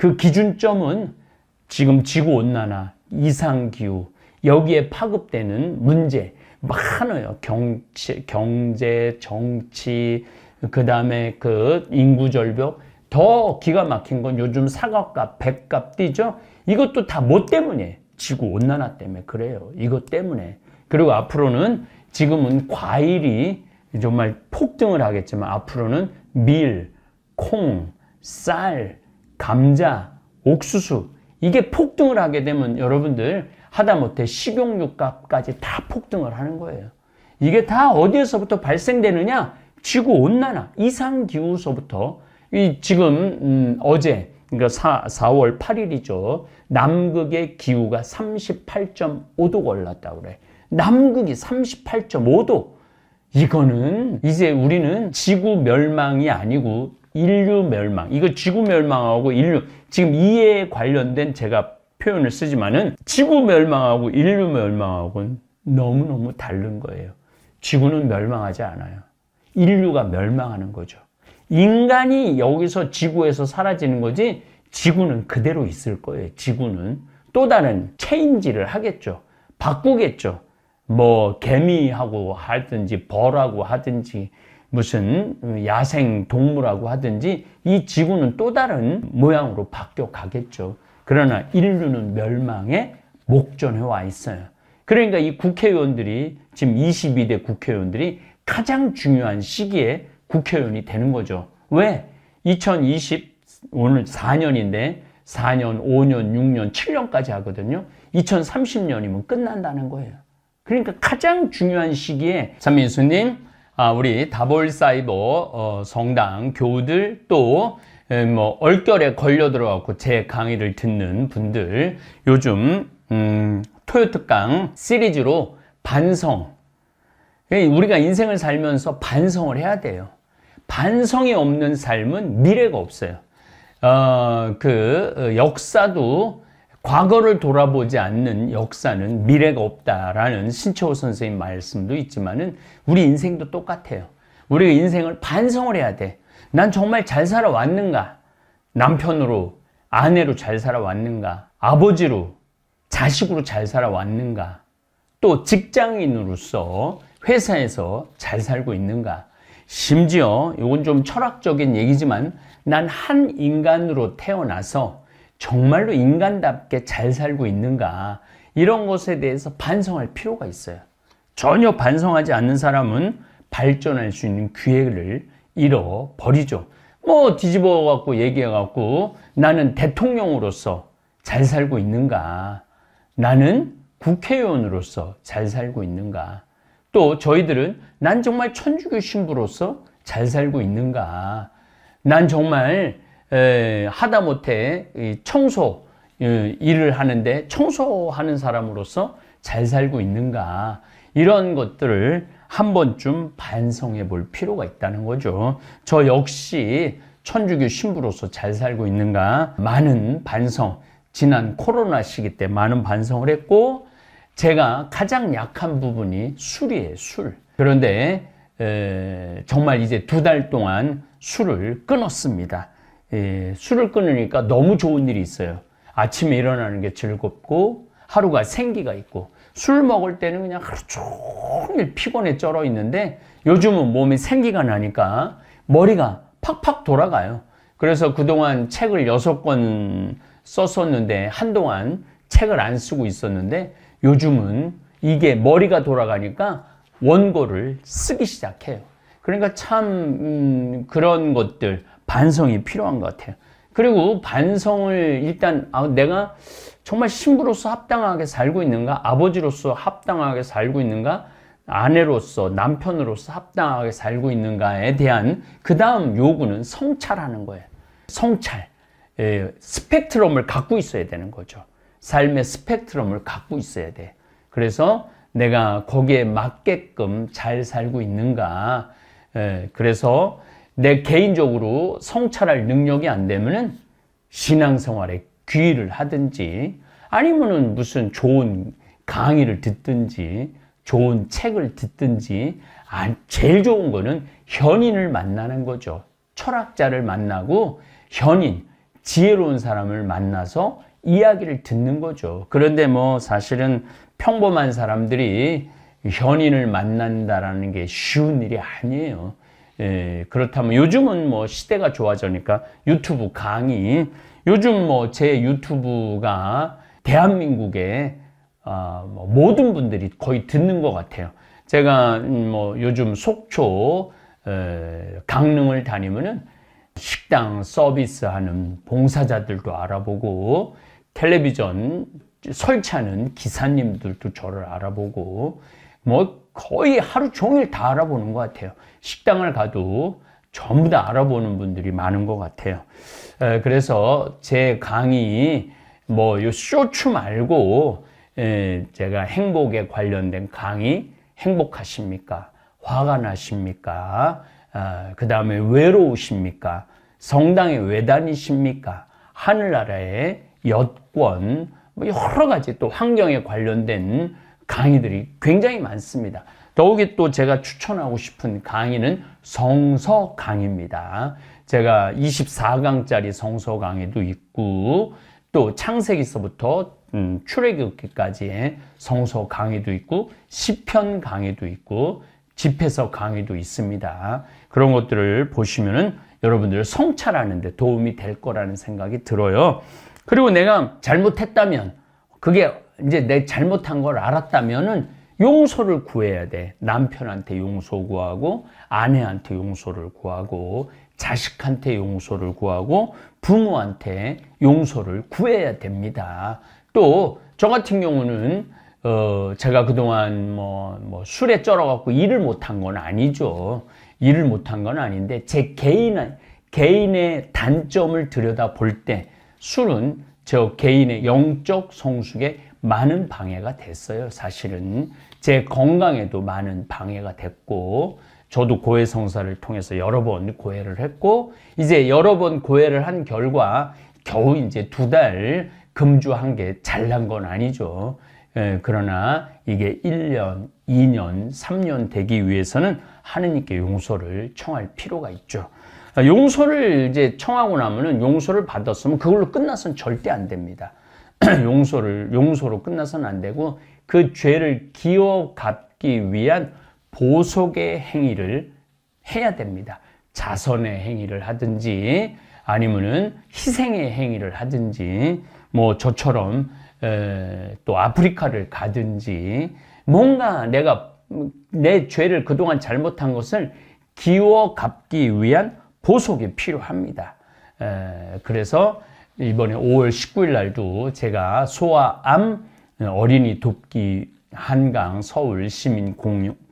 그 기준점은 지금 지구온난화, 이상기후, 여기에 파급되는 문제 많아요. 경치, 경제, 정치, 그 다음에 그 인구절벽. 더 기가 막힌 건 요즘 사과값, 백값 뛰죠? 이것도 다 뭐 때문에? 지구온난화 때문에 그래요. 이것 때문에. 그리고 앞으로는 지금은 과일이 정말 폭등을 하겠지만 앞으로는 밀, 콩, 쌀, 감자, 옥수수 이게 폭등을 하게 되면 여러분들 하다못해 식용유값까지 다 폭등을 하는 거예요. 이게 다 어디에서부터 발생되느냐? 지구 온난화, 이상 기후서부터 이 지금 음, 어제 그러니까 4, 4월 8일이죠. 남극의 기후가 38.5도가 올랐다고 그래. 남극이 38.5도. 이거는 이제 우리는 지구 멸망이 아니고 인류 멸망. 이거 지구 멸망하고 인류 지금 이에 관련된 제가 표현을 쓰지만은 지구 멸망하고 인류 멸망하고는 너무너무 다른 거예요. 지구는 멸망하지 않아요. 인류가 멸망하는 거죠. 인간이 여기서 지구에서 사라지는 거지 지구는 그대로 있을 거예요. 지구는 또 다른 체인지를 하겠죠. 바꾸겠죠. 뭐 개미하고 하든지 벌하고 하든지 무슨 야생 동물하고 하든지 이 지구는 또 다른 모양으로 바뀌어 가겠죠. 그러나 인류는 멸망에 목전에와 있어요. 그러니까 이 국회의원들이 지금 22대 국회의원들이 가장 중요한 시기에 국회의원이 되는 거죠. 왜? 2020 오늘 4년인데 4년, 5년, 6년, 7년까지 하거든요. 2030년이면 끝난다는 거예요. 그러니까 가장 중요한 시기에 삼민수님 아, 우리 다볼사이버 어, 성당 교우들 또 뭐 얼결에 걸려 들어갖고 제 강의를 듣는 분들 요즘 음, 토요특강 시리즈로 반성 우리가 인생을 살면서 반성을 해야 돼요. 반성이 없는 삶은 미래가 없어요. 어, 그 어, 역사도 과거를 돌아보지 않는 역사는 미래가 없다라는 신채호 선생님 말씀도 있지만은 우리 인생도 똑같아요. 우리가 인생을 반성을 해야 돼. 난 정말 잘 살아왔는가? 남편으로, 아내로 잘 살아왔는가? 아버지로, 자식으로 잘 살아왔는가? 또 직장인으로서 회사에서 잘 살고 있는가? 심지어 이건 좀 철학적인 얘기지만 난 한 인간으로 태어나서 정말로 인간답게 잘 살고 있는가 이런 것에 대해서 반성할 필요가 있어요. 전혀 반성하지 않는 사람은 발전할 수 있는 기회를 잃어버리죠. 뭐 뒤집어 갖고 얘기해 갖고 나는 대통령으로서 잘 살고 있는가? 나는 국회의원으로서 잘 살고 있는가? 또 저희들은 난 정말 천주교 신부로서 잘 살고 있는가? 난 정말 하다못해 청소 일을 하는데 청소하는 사람으로서 잘 살고 있는가 이런 것들을 한 번쯤 반성해 볼 필요가 있다는 거죠. 저 역시 천주교 신부로서 잘 살고 있는가 많은 반성 지난 코로나 시기 때 많은 반성을 했고 제가 가장 약한 부분이 술이에요 술 그런데 에, 정말 이제 두 달 동안 술을 끊었습니다 예, 술을 끊으니까 너무 좋은 일이 있어요. 아침에 일어나는 게 즐겁고 하루가 생기가 있고 술 먹을 때는 그냥 하루 종일 피곤에 쩔어 있는데 요즘은 몸에 생기가 나니까 머리가 팍팍 돌아가요. 그래서 그동안 책을 6권 썼었는데 한동안 책을 안 쓰고 있었는데 요즘은 이게 머리가 돌아가니까 원고를 쓰기 시작해요. 그러니까 참 음, 그런 것들 반성이 필요한 것 같아요. 그리고 반성을 일단 아, 내가 정말 신부로서 합당하게 살고 있는가? 아버지로서 합당하게 살고 있는가? 아내로서 남편으로서 합당하게 살고 있는가에 대한 그 다음 요구는 성찰하는 거예요. 성찰, 예, 스펙트럼을 갖고 있어야 되는 거죠. 삶의 스펙트럼을 갖고 있어야 돼. 그래서 내가 거기에 맞게끔 잘 살고 있는가. 예, 그래서 내 개인적으로 성찰할 능력이 안 되면은 신앙생활에 귀의를 하든지 아니면은 무슨 좋은 강의를 듣든지 좋은 책을 듣든지 아, 제일 좋은 거는 현인을 만나는 거죠. 철학자를 만나고 현인, 지혜로운 사람을 만나서 이야기를 듣는 거죠. 그런데 뭐 사실은 평범한 사람들이 현인을 만난다라게 쉬운 일이 아니에요. 예, 그렇다면 요즘은 뭐 시대가 좋아져니까 유튜브 강의 요즘 뭐 제 유튜브가 대한민국의 아, 뭐 모든 분들이 거의 듣는 것 같아요. 제가 음, 뭐 요즘 속초 에, 강릉을 다니면은 식당 서비스하는 봉사자들도 알아보고 텔레비전 설치하는 기사님들도 저를 알아보고 뭐 거의 하루 종일 다 알아보는 것 같아요. 식당을 가도 전부 다 알아보는 분들이 많은 것 같아요. 그래서 제 강의 뭐요 쇼츠 말고 제가 행복에 관련된 강의 행복하십니까? 화가 나십니까? 아, 그 다음에 외로우십니까? 성당에 왜 다니십니까? 하늘나라의 여권, 뭐 여러 가지 또 환경에 관련된 강의들이 굉장히 많습니다. 더욱이 또 제가 추천하고 싶은 강의는 성서 강의입니다. 제가 24강짜리 성서 강의도 있고 또 창세기서부터 음, 출애굽기까지의 성서 강의도 있고 시편 강의도 있고 집회서 강의도 있습니다. 그런 것들을 보시면은 여러분들 성찰하는 데 도움이 될 거라는 생각이 들어요. 그리고 내가 잘못했다면 그게 이제 내 잘못한 걸 알았다면은 용서를 구해야 돼. 남편한테 용서 구하고 아내한테 용서를 구하고 자식한테 용서를 구하고 부모한테 용서를 구해야 됩니다. 또 저 같은 경우는 어 제가 그동안 뭐, 뭐 술에 쩔어 갖고 일을 못한 건 아니죠. 일을 못한 건 아닌데 제 개인 개인의 단점을 들여다 볼 때 술은 저 개인의 영적 성숙의 많은 방해가 됐어요. 사실은 제 건강에도 많은 방해가 됐고 저도 고해 성사를 통해서 여러 번 고해를 했고 이제 여러 번 고해를 한 결과 겨우 이제 두 달 금주한 게 잘난 건 아니죠. 예, 그러나 이게 1년, 2년, 3년 되기 위해서는 하느님께 용서를 청할 필요가 있죠. 아, 용서를 이제 청하고 나면은 용서를 받았으면 그걸로 끝나서는 절대 안 됩니다. 용서를 용서로 끝나서는 안 되고 그 죄를 기어 갚기 위한 보속의 행위를 해야 됩니다. 자선의 행위를 하든지 아니면은 희생의 행위를 하든지 뭐 저처럼 에, 또 아프리카를 가든지 뭔가 내가 내 죄를 그동안 잘못한 것을 기워 갚기 위한 보속이 필요합니다. 에, 그래서 이번에 5월 19일 날도 제가 소아암 어린이 돕기 한강 서울 시민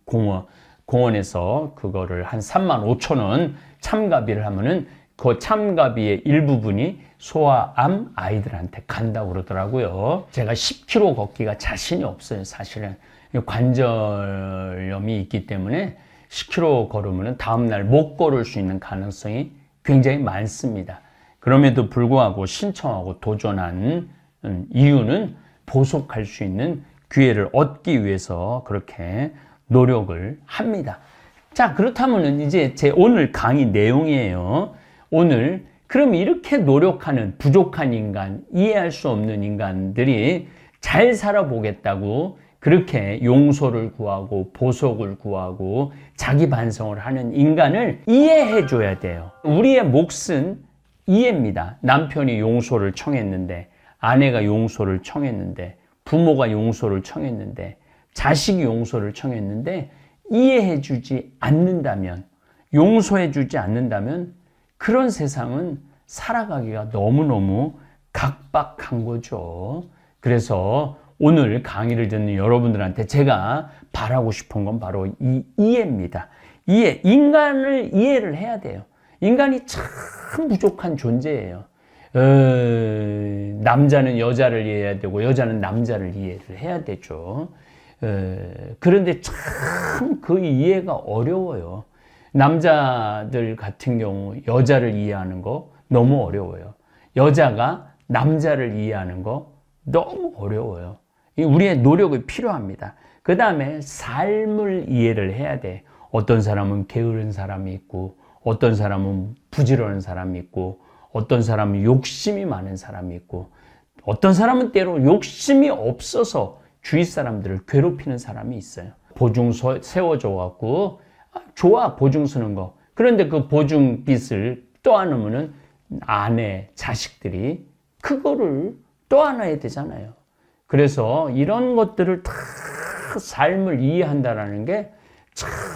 공원 공원에서 그거를 한 3만 5천 원 참가비를 하면은 그 참가비의 일부분이 소아암 아이들한테 간다고 그러더라고요. 제가 10km 걷기가 자신이 없어요, 사실은. 관절염이 있기 때문에 10km 걸으면 다음날 못 걸을 수 있는 가능성이 굉장히 많습니다. 그럼에도 불구하고 신청하고 도전한 음, 이유는 보속할 수 있는 기회를 얻기 위해서 그렇게 노력을 합니다. 자 그렇다면 이제 제 오늘 강의 내용이에요. 오늘 그럼 이렇게 노력하는 부족한 인간, 이해할 수 없는 인간들이 잘 살아보겠다고 그렇게 용서를 구하고 보석을 구하고 자기 반성을 하는 인간을 이해해 줘야 돼요. 우리의 몫은 이해입니다. 남편이 용서를 청했는데, 아내가 용서를 청했는데, 부모가 용서를 청했는데, 자식이 용서를 청했는데, 이해해 주지 않는다면, 용서해 주지 않는다면, 그런 세상은 살아가기가 너무너무 각박한 거죠. 그래서 오늘 강의를 듣는 여러분들한테 제가 바라고 싶은 건 바로 이 이해입니다. 이해, 인간을 이해를 해야 돼요. 인간이 참 부족한 존재예요. 어, 남자는 여자를 이해해야 되고 여자는 남자를 이해를 해야 되죠. 어, 그런데 참 그 이해가 어려워요. 남자들 같은 경우 여자를 이해하는 거 너무 어려워요. 여자가 남자를 이해하는 거 너무 어려워요. 우리의 노력이 필요합니다. 그 다음에 삶을 이해를 해야 돼. 어떤 사람은 게으른 사람이 있고 어떤 사람은 부지런한 사람이 있고 어떤 사람은 욕심이 많은 사람이 있고 어떤 사람은 때로 욕심이 없어서 주위 사람들을 괴롭히는 사람이 있어요. 보증 세워줘 갖고 아, 좋아 보증 쓰는 거. 그런데 그 보증 빚을 떠안으면은 아내, 자식들이 그거를 떠안아야 되잖아요. 그래서 이런 것들을 다 삶을 이해한다라는 게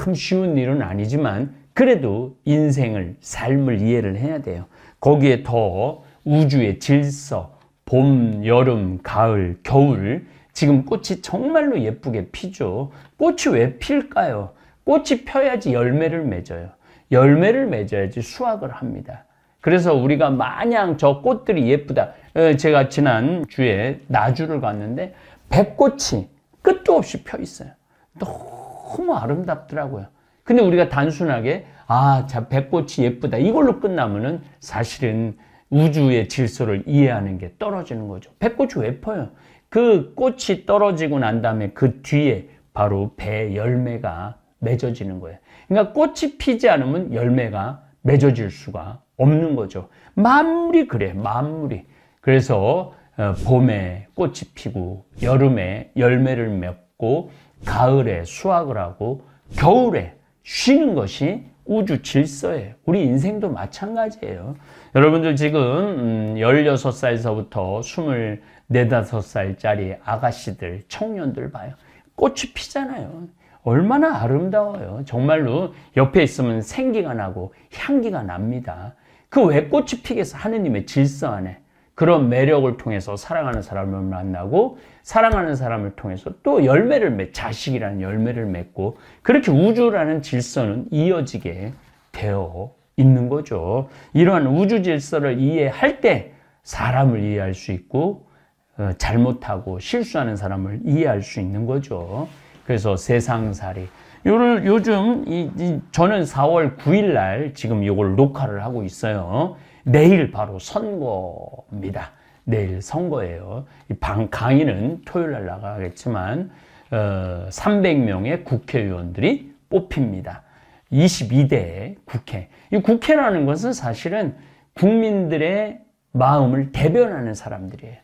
참 쉬운 일은 아니지만 그래도 인생을, 삶을 이해를 해야 돼요. 거기에 더 우주의 질서, 봄, 여름, 가을, 겨울, 지금 꽃이 정말로 예쁘게 피죠. 꽃이 왜 필까요? 꽃이 펴야지 열매를 맺어요. 열매를 맺어야지 수확을 합니다. 그래서 우리가 마냥 저 꽃들이 예쁘다. 어, 제가 지난 주에 나주를 갔는데 백꽃이 끝도 없이 펴 있어요. 너무 아름답더라고요. 근데 우리가 단순하게 아, 자, 백꽃이 예쁘다. 이걸로 끝나면은 사실은 우주의 질서를 이해하는 게 떨어지는 거죠. 백꽃이 왜 펴요? 그 꽃이 떨어지고 난 다음에 그 뒤에 바로 배 열매가 맺어지는 거예요. 그러니까 꽃이 피지 않으면 열매가 맺어질 수가 없는 거죠. 만물이 그래, 만물이. 그래서 어, 봄에 꽃이 피고 여름에 열매를 맺고 가을에 수확을 하고 겨울에 쉬는 것이 우주 질서예요. 우리 인생도 마찬가지예요. 여러분들 지금 16살서부터 음, 24, 5살짜리 아가씨들, 청년들 봐요. 꽃이 피잖아요. 얼마나 아름다워요. 정말로 옆에 있으면 생기가 나고 향기가 납니다. 그 왜 꽃이 피겠어? 하느님의 질서 안에. 그런 매력을 통해서 사랑하는 사람을 만나고 사랑하는 사람을 통해서 또 열매를 맺, 자식이라는 열매를 맺고 그렇게 우주라는 질서는 이어지게 되어 있는 거죠. 이러한 우주 질서를 이해할 때 사람을 이해할 수 있고 어, 잘못하고 실수하는 사람을 이해할 수 있는 거죠. 그래서 세상살이 요즘 저는 4월 9일 날 지금 이걸 녹화를 하고 있어요. 내일 바로 선거입니다. 내일 선거예요. 방 강의는 토요일 날 나가겠지만 어, 300명의 국회의원들이 뽑힙니다. 22대 국회. 이 국회라는 것은 사실은 국민들의 마음을 대변하는 사람들이에요.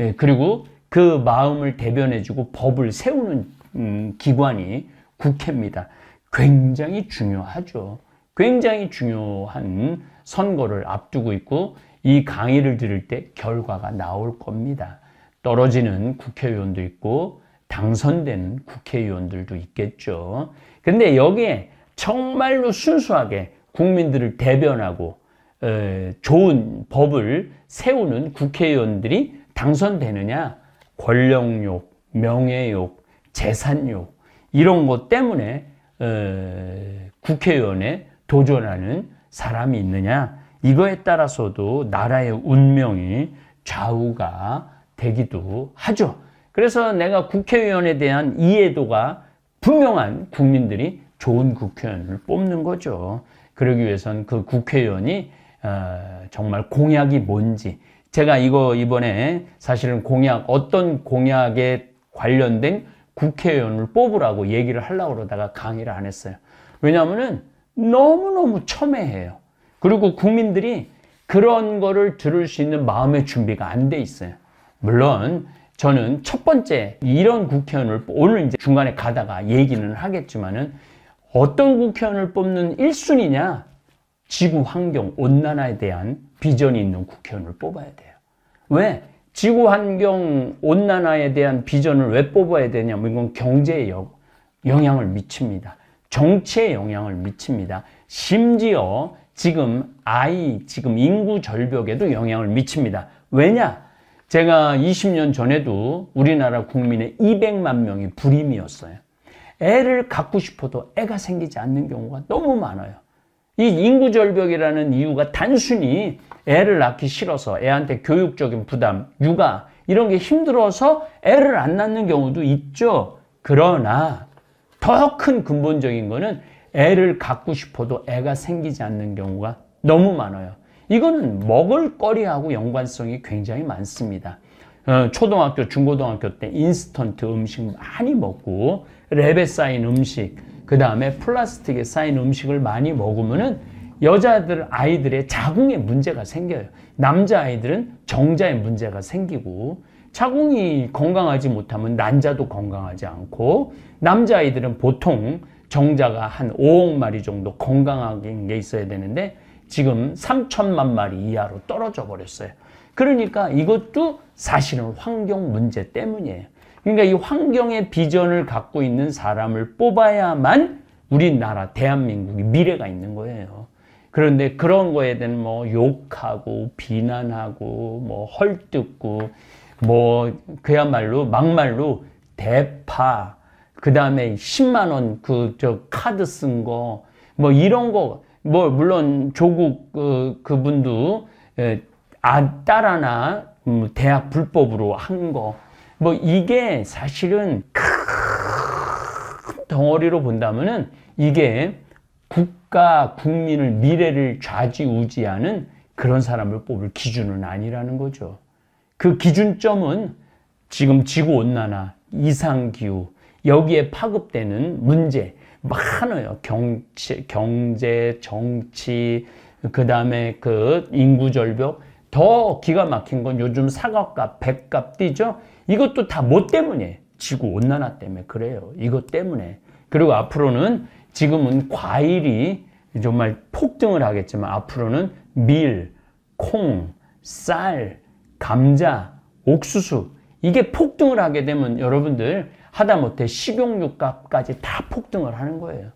예, 그리고 그 마음을 대변해주고 법을 세우는 음, 기관이 국회입니다. 굉장히 중요하죠. 굉장히 중요한 선거를 앞두고 있고 이 강의를 들을 때 결과가 나올 겁니다. 떨어지는 국회의원도 있고 당선되 국회의원들도 있겠죠. 근데 여기에 정말로 순수하게 국민들을 대변하고 좋은 법을 세우는 국회의원들이 당선되느냐 권력욕, 명예욕, 재산욕 이런 것 때문에 국회의원에 도전하는 사람이 있느냐 이거에 따라서도 나라의 운명이 좌우가 되기도 하죠. 그래서 내가 국회의원에 대한 이해도가 분명한 국민들이 좋은 국회의원을 뽑는 거죠. 그러기 위해선 그 국회의원이 어, 정말 공약이 뭔지 제가 이거 이번에 사실은 공약 어떤 공약에 관련된 국회의원을 뽑으라고 얘기를 하려고 그러다가 강의를 안 했어요. 왜냐하면은 너무너무 첨예해요. 그리고 국민들이 그런 거를 들을 수 있는 마음의 준비가 안 돼 있어요. 물론 저는 첫 번째 이런 국회의원을 오늘 이제 중간에 가다가 얘기는 하겠지만은 어떤 국회의원을 뽑는 1순위냐 지구 환경 온난화에 대한 비전이 있는 국회의원을 뽑아야 돼요. 왜? 지구 환경 온난화에 대한 비전을 왜 뽑아야 되냐면 이건 경제에 영향을 미칩니다. 정치에 영향을 미칩니다. 심지어 지금 아이, 지금 인구 절벽에도 영향을 미칩니다. 왜냐? 제가 20년 전에도 우리나라 국민의 200만 명이 불임이었어요. 애를 갖고 싶어도 애가 생기지 않는 경우가 너무 많아요. 이 인구 절벽이라는 이유가 단순히 애를 낳기 싫어서 애한테 교육적인 부담, 육아 이런 게 힘들어서 애를 안 낳는 경우도 있죠. 그러나 더큰 근본적인 거는 애를 갖고 싶어도 애가 생기지 않는 경우가 너무 많아요. 이거는 먹을거리하고 연관성이 굉장히 많습니다. 어, 초등학교, 중고등학교 때 인스턴트 음식 많이 먹고 랩에 쌓인 음식, 그 다음에 플라스틱에 쌓인 음식을 많이 먹으면은 여자들 아이들의 자궁에 문제가 생겨요. 남자 아이들은 정자에 문제가 생기고 자궁이 건강하지 못하면 난자도 건강하지 않고 남자아이들은 보통 정자가 한 5억 마리 정도 건강하게 있어야 되는데 지금 3천만 마리 이하로 떨어져 버렸어요. 그러니까 이것도 사실은 환경 문제 때문이에요. 그러니까 이 환경의 비전을 갖고 있는 사람을 뽑아야만 우리나라 대한민국이 미래가 있는 거예요. 그런데 그런 거에 대한 뭐 욕하고 비난하고 뭐 헐뜯고 뭐 그야말로 막말로 대파 그 다음에 10만원 그 저 카드 쓴 거 뭐 이런 거 뭐 물론 조국 그, 그분도 예, 아 딸하나 음, 대학 불법으로 한 거 뭐 이게 사실은 큰 덩어리로 본다면은 이게 국가 국민을 미래를 좌지우지하는 그런 사람을 뽑을 기준은 아니라는 거죠. 그 기준점은 지금 지구온난화, 이상기후, 여기에 파급되는 문제 많아요. 경치, 경제, 정치, 그 다음에 그 인구절벽. 더 기가 막힌 건 요즘 사과값, 백값 뛰죠? 이것도 다 뭐 때문에? 지구온난화 때문에 그래요. 이것 때문에. 그리고 앞으로는 지금은 과일이 정말 폭등을 하겠지만 앞으로는 밀, 콩, 쌀, 감자, 옥수수 이게 폭등을 하게 되면 여러분들 하다못해 식용유값까지 다 폭등을 하는 거예요.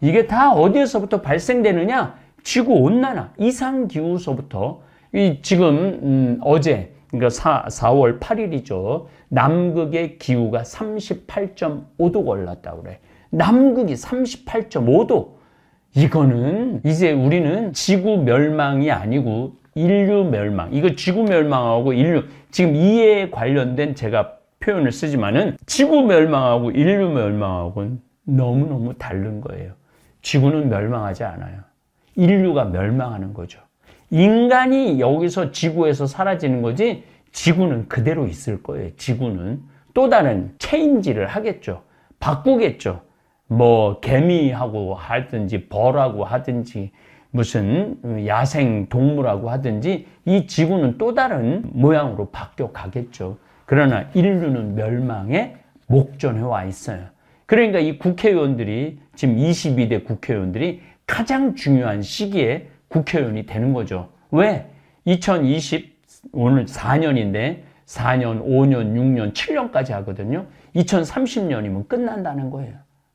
이게 다 어디에서부터 발생되느냐? 지구 온난화, 이상 기후서부터 이 지금 음, 어제 그러니까 4, 4월 8일이죠. 남극의 기후가 38.5도가 올랐다고 그래. 남극이 38.5도. 이거는 이제 우리는 지구 멸망이 아니고 인류 멸망. 이거 지구 멸망하고 인류 지금 이에 관련된 제가 표현을 쓰지만은 지구 멸망하고 인류 멸망하고는 너무너무 다른 거예요. 지구는 멸망하지 않아요. 인류가 멸망하는 거죠. 인간이 여기서 지구에서 사라지는 거지 지구는 그대로 있을 거예요. 지구는 또 다른 체인지를 하겠죠. 바꾸겠죠. 뭐 개미하고 하든지 벌하고 하든지 무슨 야생 동물하고 하든지 이 지구는 또 다른 모양으로 바뀌어 가겠죠. 그러나 인류는 멸망에 목전에 와 있어요. 그러니까 이 국회의원들이 지금 22대 국회의원들이 가장 중요한 시기에 국회의원이 되는 거죠. 왜? 2020 오늘 4년인데 4년, 5년, 6년, 7년까지 하거든요. 2030년이면 끝난다는 거예요.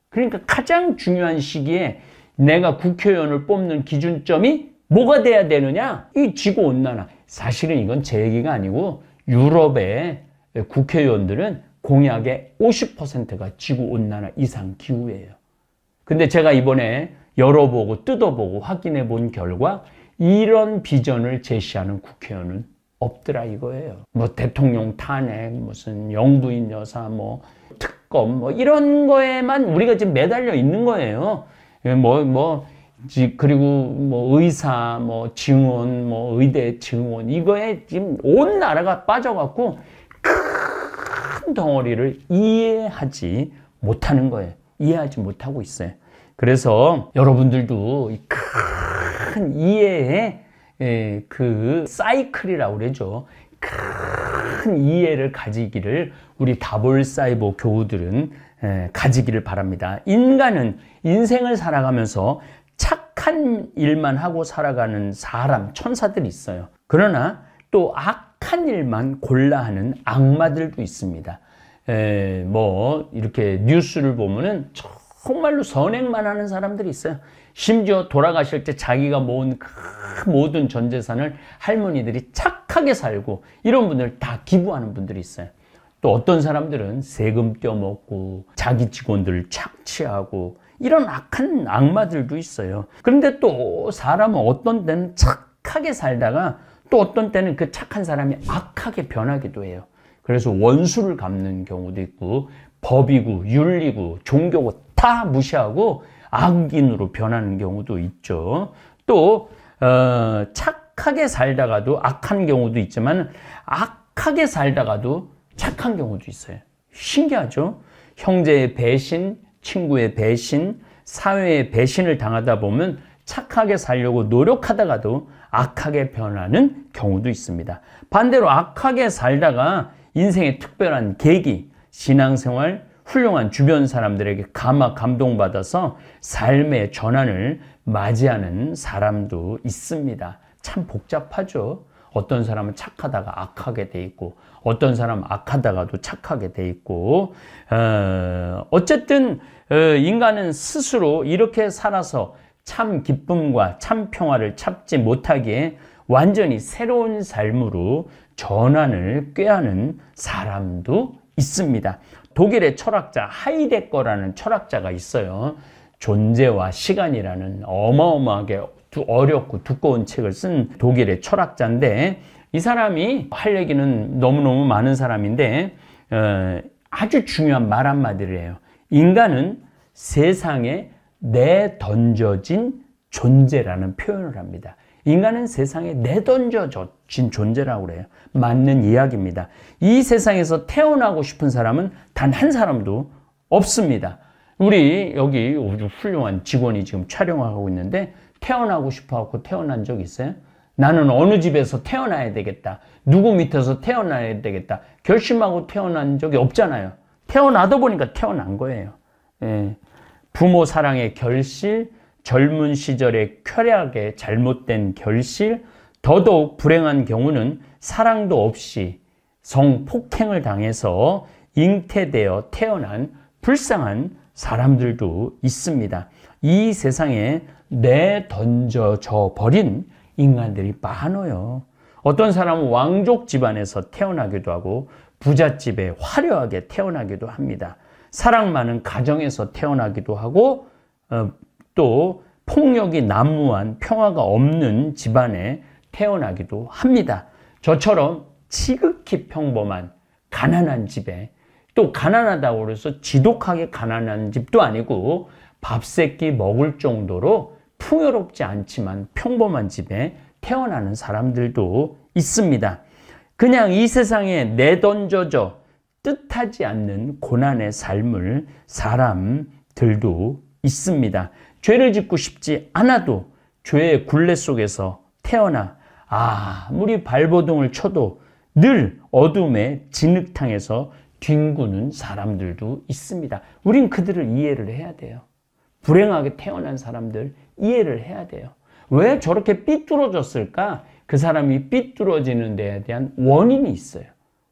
그러니까 가장 중요한 시기에 내가 국회의원을 뽑는 기준점이 뭐가 돼야 되느냐? 이 지구온난화. 사실은 이건 제 얘기가 아니고 유럽의 국회의원들은 공약의 50%가 지구온난화 이상 기후예요. 근데 제가 이번에 열어보고 뜯어보고 확인해 본 결과 이런 비전을 제시하는 국회의원은 없더라 이거예요. 뭐 대통령 탄핵, 무슨 영부인 여사, 뭐 특검, 뭐 이런 거에만 우리가 지금 매달려 있는 거예요. 예, 뭐, 뭐, 그리고 뭐 의사, 뭐 증원, 뭐 의대 증원, 이거에 지금 온 나라가 빠져갖고 큰 덩어리를 이해하지 못하는 거예요. 이해하지 못하고 있어요. 그래서 여러분들도 큰 이해의 예, 그 사이클이라고 그러죠. 큰 이해를 가지기를 우리 다볼사이버 교우들은 예, 가지기를 바랍니다. 인간은 인생을 살아가면서 착한 일만 하고 살아가는 사람, 천사들이 있어요. 그러나 또 악한 일만 골라 하는 악마들도 있습니다. 예, 뭐 이렇게 뉴스를 보면은 정말로 선행만 하는 사람들이 있어요. 심지어 돌아가실 때 자기가 모은 그 모든 전 재산을 할머니들이 착하게 살고 이런 분들 다 기부하는 분들이 있어요. 또 어떤 사람들은 세금 떼어먹고 자기 직원들 착취하고 이런 악한 악마들도 있어요. 그런데 또 사람은 어떤 때는 착하게 살다가 또 어떤 때는 그 착한 사람이 악하게 변하기도 해요. 그래서 원수를 갚는 경우도 있고 법이고 윤리고 종교고 다 무시하고 악인으로 변하는 경우도 있죠. 또 어, 착하게 살다가도 악한 경우도 있지만 악하게 살다가도 착한 경우도 있어요. 신기하죠? 형제의 배신, 친구의 배신, 사회의 배신을 당하다 보면 착하게 살려고 노력하다가도 악하게 변하는 경우도 있습니다. 반대로 악하게 살다가 인생의 특별한 계기, 신앙생활, 훌륭한 주변 사람들에게 감화 감동받아서 삶의 전환을 맞이하는 사람도 있습니다. 참 복잡하죠. 어떤 사람은 착하다가 악하게 돼 있고 어떤 사람 악하다가도 착하게 돼 있고 어, 어쨌든 어, 인간은 스스로 이렇게 살아서 참 기쁨과 참 평화를 찾지 못하기에 완전히 새로운 삶으로 전환을 꾀하는 사람도 있습니다. 독일의 철학자 하이데거라는 철학자가 있어요. 존재와 시간이라는 어마어마하게 어렵고 두꺼운 책을 쓴 독일의 철학자인데 이 사람이 할 얘기는 너무너무 많은 사람인데 어, 아주 중요한 말 한마디를 해요. 인간은 세상에 내던져진 존재라는 표현을 합니다. 인간은 세상에 내던져진 존재라고 그래요. 맞는 이야기입니다. 이 세상에서 태어나고 싶은 사람은 단 한 사람도 없습니다. 우리 여기 아주 훌륭한 직원이 지금 촬영하고 있는데 태어나고 싶어갖고 태어난 적 있어요? 나는 어느 집에서 태어나야 되겠다. 누구 밑에서 태어나야 되겠다. 결심하고 태어난 적이 없잖아요. 태어나다 보니까 태어난 거예요. 예. 부모 사랑의 결실, 젊은 시절의 쾌락의 잘못된 결실, 더더욱 불행한 경우는 사랑도 없이 성폭행을 당해서 잉태되어 태어난 불쌍한 사람들도 있습니다. 이 세상에 내던져져 버린 인간들이 많아요. 어떤 사람은 왕족 집안에서 태어나기도 하고 부잣집에 화려하게 태어나기도 합니다. 사랑 많은 가정에서 태어나기도 하고 어, 또 폭력이 난무한 평화가 없는 집안에 태어나기도 합니다. 저처럼 지극히 평범한 가난한 집에 또 가난하다고 해서 지독하게 가난한 집도 아니고 밥세끼 먹을 정도로 풍요롭지 않지만 평범한 집에 태어나는 사람들도 있습니다. 그냥 이 세상에 내던져져 뜻하지 않는 고난의 삶을 사람들도 있습니다. 죄를 짓고 싶지 않아도 죄의 굴레 속에서 태어나 아무리 발버둥을 쳐도 늘 어둠의 진흙탕에서 뒹구는 사람들도 있습니다. 우린 그들을 이해를 해야 돼요. 불행하게 태어난 사람들 이해를 해야 돼요. 왜 저렇게 삐뚤어졌을까? 그 사람이 삐뚤어지는 데에 대한 원인이 있어요.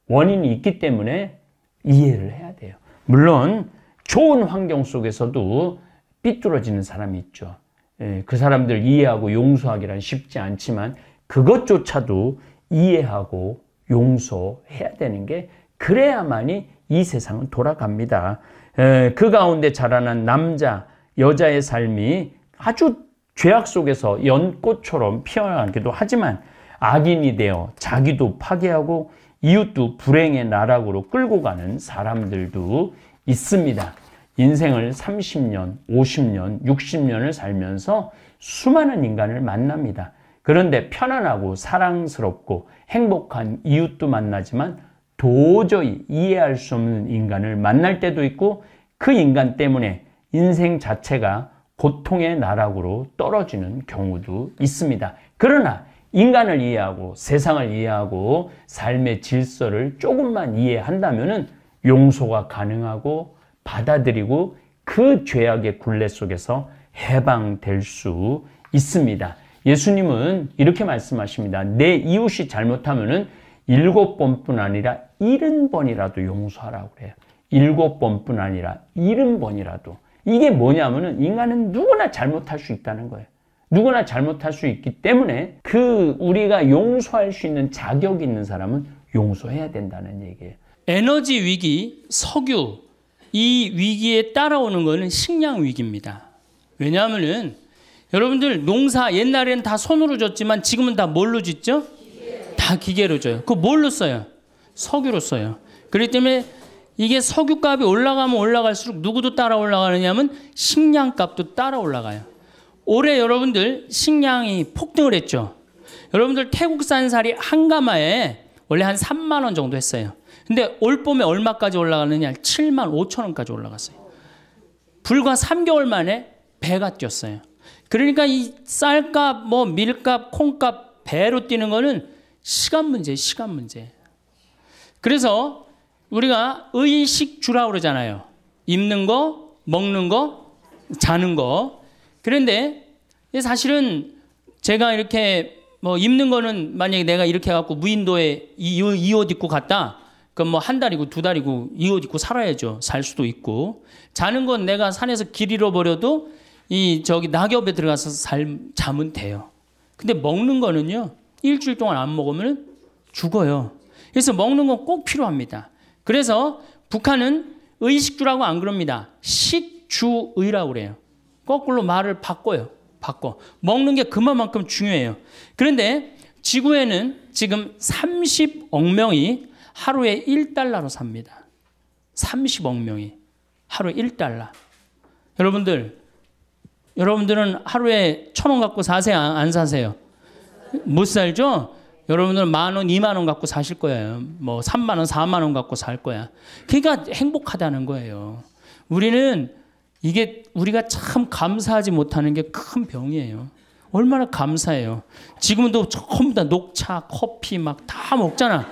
원인이 있기 때문에 이해를 해야 돼요. 물론 좋은 환경 속에서도 삐뚤어지는 사람이 있죠. 예, 그 사람들 이해하고 용서하기란 쉽지 않지만 그것조차도 이해하고 용서해야 되는 게 그래야만이 이 세상은 돌아갑니다. 예, 그 가운데 자라난 남자, 여자의 삶이 아주 죄악 속에서 연꽃처럼 피어나기도 하지만 악인이 되어 자기도 파괴하고 이웃도 불행의 나락으로 끌고 가는 사람들도 있습니다. 인생을 30년, 50년, 60년을 살면서 수많은 인간을 만납니다. 그런데 편안하고 사랑스럽고 행복한 이웃도 만나지만 도저히 이해할 수 없는 인간을 만날 때도 있고 그 인간 때문에 인생 자체가 고통의 나락으로 떨어지는 경우도 있습니다. 그러나 인간을 이해하고 세상을 이해하고 삶의 질서를 조금만 이해한다면 용서가 가능하고 받아들이고 그 죄악의 굴레 속에서 해방될 수 있습니다. 예수님은 이렇게 말씀하십니다. 내 이웃이 잘못하면 일곱 번뿐 아니라 일흔 번이라도 용서하라고 그요 일곱 번뿐 아니라 일흔 번이라도 이게 뭐냐면은 인간은 누구나 잘못할 수 있다는 거예요. 누구나 잘못할 수 있기 때문에 그 우리가 용서할 수 있는 자격이 있는 사람은 용서해야 된다는 얘기예요. 에너지 위기, 석유 이 위기에 따라오는 것은 식량 위기입니다. 왜냐하면은 여러분들 농사 옛날에는 다 손으로 졌지만 지금은 다 뭘로 짓죠? 다 기계로 져요. 그 뭘로 써요? 석유로 써요. 그렇기 때문에 이게 석유값이 올라가면 올라갈수록 누구도 따라 올라가느냐면 하 식량값도 따라 올라가요. 올해 여러분들 식량이 폭등을 했죠. 여러분들 태국산 살이 한 가마에 원래 한 3만 원 정도 했어요. 근데 올 봄에 얼마까지 올라가느냐? 7만 5천 원까지 올라갔어요. 불과 3개월 만에 배가 뛰었어요. 그러니까 이 쌀값, 뭐 밀값, 콩값 배로 뛰는 거는 시간 문제, 시간 문제. 그래서 우리가 의식주라 그러잖아요. 입는 거, 먹는 거, 자는 거. 그런데 사실은 제가 이렇게 뭐 입는 거는 만약에 내가 이렇게 해갖고 무인도에 이 옷 입고 갔다. 그럼 뭐 한 달이고 두 달이고 이 옷 입고 살아야죠. 살 수도 있고. 자는 건 내가 산에서 길 잃어버려도 이 저기 낙엽에 들어가서 살, 자면 돼요. 근데 먹는 거는요. 일주일 동안 안 먹으면 죽어요. 그래서 먹는 건 꼭 필요합니다. 그래서 북한은 의식주라고 안 그럽니다. 식주의라고 그래요. 거꾸로 말을 바꿔요. 바꿔. 먹는 게 그만큼 중요해요. 그런데 지구에는 지금 30억 명이 하루에 1달러로 삽니다. 30억 명이 하루에 1달러. 여러분들, 여러분들은 하루에 천 원 갖고 사세요? 안 사세요? 못 살죠? 여러분들만 원, 이만 원 갖고 사실 거예요. 뭐 3만 원, 4만 원 갖고 살 거야. 그러니까 행복하다는 거예요. 우리는 이게 우리가 참 감사하지 못하는 게 큰 병이에요. 얼마나 감사해요. 지금도 전부 다 녹차, 커피 막 다 먹잖아.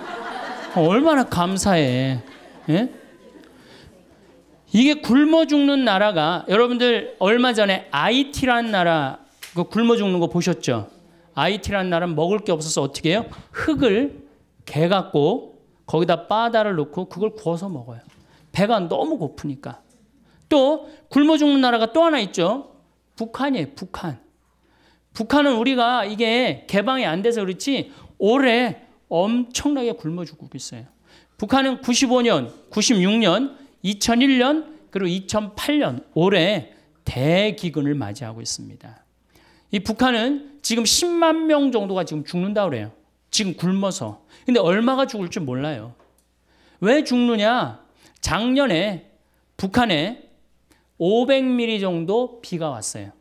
얼마나 감사해. 예? 이게 굶어 죽는 나라가 여러분들 얼마 전에 IT라는 나라 그 굶어 죽는 거 보셨죠? 아이티라는 나라는 먹을 게 없어서 어떻게 해요? 흙을 개 갖고 거기다 바다를 넣고 그걸 구워서 먹어요. 배가 너무 고프니까. 또 굶어 죽는 나라가 또 하나 있죠. 북한이에요. 북한. 북한은 우리가 이게 개방이 안 돼서 그렇지 올해 엄청나게 굶어 죽고 있어요. 북한은 95년, 96년, 2001년, 그리고 2008년 올해 대기근을 맞이하고 있습니다. 이 북한은 지금 10만 명 정도가 지금 죽는다 그래요. 지금 굶어서. 근데 얼마가 죽을지 몰라요. 왜 죽느냐? 작년에 북한에 500mm 정도 비가 왔어요.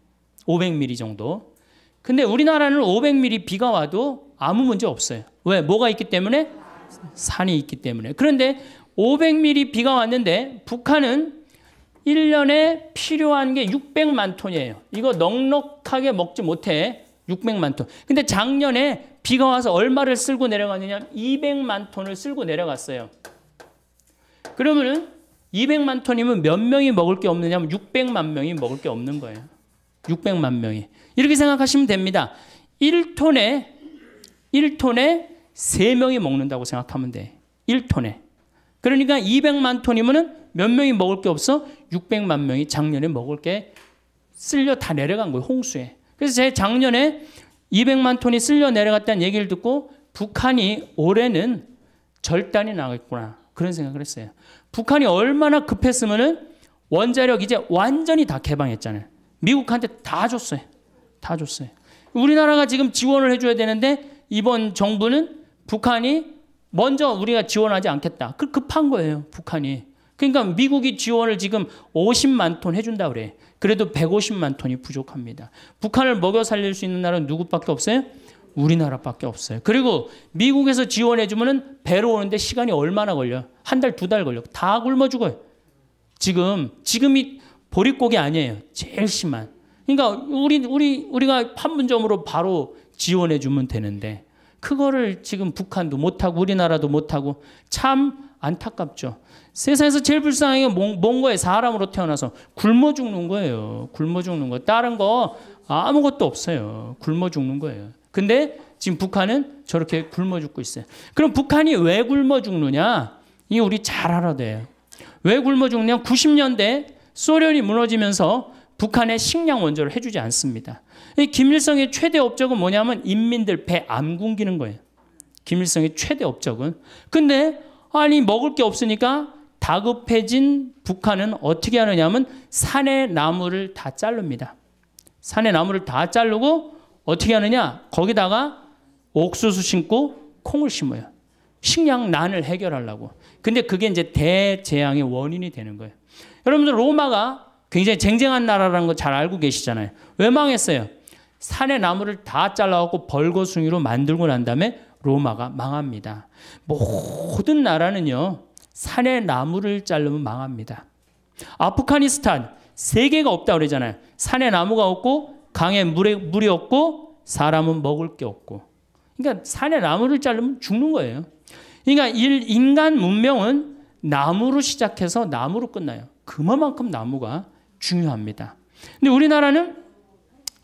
500mm 정도. 근데 우리나라는 500mm 비가 와도 아무 문제 없어요. 왜? 뭐가 있기 때문에? 산이 있기 때문에. 그런데 500mm 비가 왔는데 북한은 1년에 필요한 게 600만 톤이에요. 이거 넉넉하게 먹지 못해. 600만 톤. 근데 작년에 비가 와서 얼마를 쓸고 내려갔느냐? 200만 톤을 쓸고 내려갔어요. 그러면은 200만 톤이면 몇 명이 먹을 게 없느냐 면 600만 명이 먹을 게 없는 거예요. 600만 명이. 이렇게 생각하시면 됩니다. 1톤에 1톤에 3명이 먹는다고 생각하면 돼. 1톤에. 그러니까 200만 톤이면은 몇 명이 먹을 게 없어? 600만 명이 작년에 먹을 게 쓸려 다 내려간 거예요. 홍수에. 그래서 제 작년에 200만 톤이 쓸려 내려갔다는 얘기를 듣고 북한이 올해는 절단이 나겠구나. 그런 생각을 했어요. 북한이 얼마나 급했으면은 원자력 이제 완전히 다 개방했잖아요. 미국한테 다 줬어요. 다 줬어요. 우리나라가 지금 지원을 해줘야 되는데 이번 정부는 북한이 먼저 우리가 지원하지 않겠다. 그 급한 거예요. 북한이. 그러니까 미국이 지원을 지금 50만 톤 해준다 그래. 그래도 150만 톤이 부족합니다. 북한을 먹여 살릴 수 있는 나라는 누구밖에 없어요? 우리나라밖에 없어요. 그리고 미국에서 지원해주면 배로 오는데 시간이 얼마나 걸려? 한 달, 두 달 걸려. 다 굶어 죽어요. 지금, 지금이 보릿고개 아니에요. 제일 심한. 그러니까 우리, 우리, 우리가 판문점으로 바로 지원해주면 되는데, 그거를 지금 북한도 못하고 우리나라도 못하고 참 안타깝죠. 세상에서 제일 불쌍한 게 뭔, 거예요? 사람으로 태어나서 굶어 죽는 거예요. 굶어 죽는 거. 다른 거 아무것도 없어요. 굶어 죽는 거예요. 근데 지금 북한은 저렇게 굶어 죽고 있어요. 그럼 북한이 왜 굶어 죽느냐? 이 우리 잘 알아야 돼요. 왜 굶어 죽냐? 90년대 소련이 무너지면서 북한에 식량 원조를 해주지 않습니다. 김일성의 최대 업적은 뭐냐면 인민들 배 안 굶기는 거예요. 김일성의 최대 업적은. 근데 아니 먹을 게 없으니까 다급해진 북한은 어떻게 하느냐면 하 산의 나무를 다 자릅니다. 산의 나무를 다 자르고 어떻게 하느냐? 거기다가 옥수수 심고 콩을 심어요. 식량난을 해결하려고. 근데 그게 이제 대재앙의 원인이 되는 거예요. 여러분들 로마가 굉장히 쟁쟁한 나라라는 거 잘 알고 계시잖아요. 왜 망했어요? 산의 나무를 다 잘라갖고 벌거숭이로 만들고 난 다음에 로마가 망합니다. 모든 나라는요. 산에 나무를 자르면 망합니다. 아프가니스탄 세계가 없다 고 그러잖아요. 산에 나무가 없고 강에 물에 물이 없고 사람은 먹을 게 없고. 그러니까 산에 나무를 자르면 죽는 거예요. 그러니까 일, 인간 문명은 나무로 시작해서 나무로 끝나요. 그만큼 나무가 중요합니다. 근데 우리나라는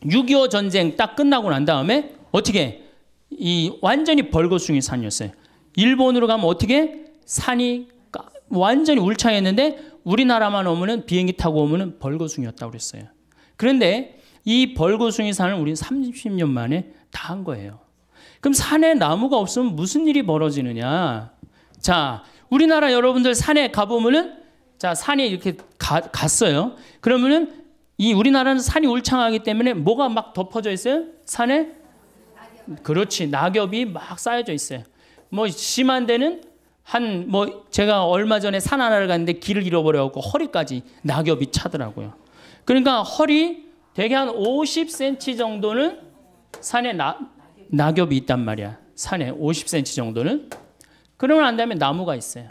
6.25 전쟁 딱 끝나고 난 다음에 어떻게 이 완전히 벌거숭이 산이었어요. 일본으로 가면 어떻게 산이 완전히 울창했는데 우리나라만 오면은 비행기 타고 오면은 벌거숭이었다고 그랬어요. 그런데 이 벌거숭이 산을 우리는 30년 만에 다 한 거예요. 그럼 산에 나무가 없으면 무슨 일이 벌어지느냐? 자, 우리나라 여러분들 산에 가보면은 자, 산에 이렇게 가, 갔어요. 그러면은 이 우리나라는 산이 울창하기 때문에 뭐가 막 덮어져 있어요? 산에? 그렇지. 낙엽이 막 쌓여져 있어요. 뭐 심한 데는 한뭐 제가 얼마 전에 산 하나를 갔는데 길을 잃어버려갖고 허리까지 낙엽이 차더라고요. 그러니까 허리 대개 한 50cm 정도는 산에 나, 낙엽이 있단 말이야. 산에 50cm 정도는. 그러면 안 되면 나무가 있어요.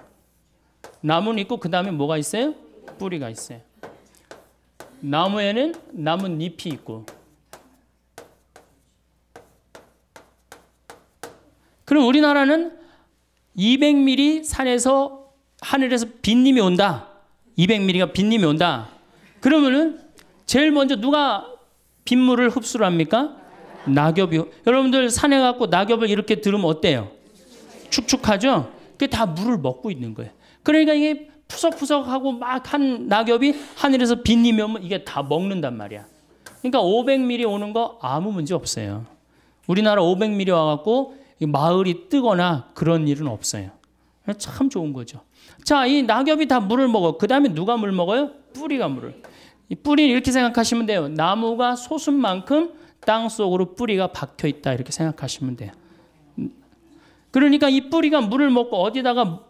나무는 있고 그 다음에 뭐가 있어요? 뿌리가 있어요. 나무에는 나무 잎이 있고 그럼 우리나라는 200mm 산에서 하늘에서 빈님이 온다. 200mm가 빈님이 온다. 그러면은 제일 먼저 누가 빗물을 흡수를 합니까? 낙엽이. 요 여러분들 산에 갖고 낙엽을 이렇게 들으면 어때요? 축축하죠? 그게 다 물을 먹고 있는 거예요. 그러니까 이게 푸석푸석하고 막 한 낙엽이 하늘에서 빗님이 오면 이게 다 먹는단 말이야. 그러니까 500mm 오는 거 아무 문제 없어요. 우리나라 500mm 와갖고 마을이 뜨거나 그런 일은 없어요. 참 좋은 거죠. 자, 이 낙엽이 다 물을 먹어. 그 다음에 누가 물 먹어요? 뿌리가 물을. 이 뿌리는 이렇게 생각하시면 돼요. 나무가 솟은 만큼 땅 속으로 뿌리가 박혀 있다. 이렇게 생각하시면 돼요. 그러니까 이 뿌리가 물을 먹고 어디다가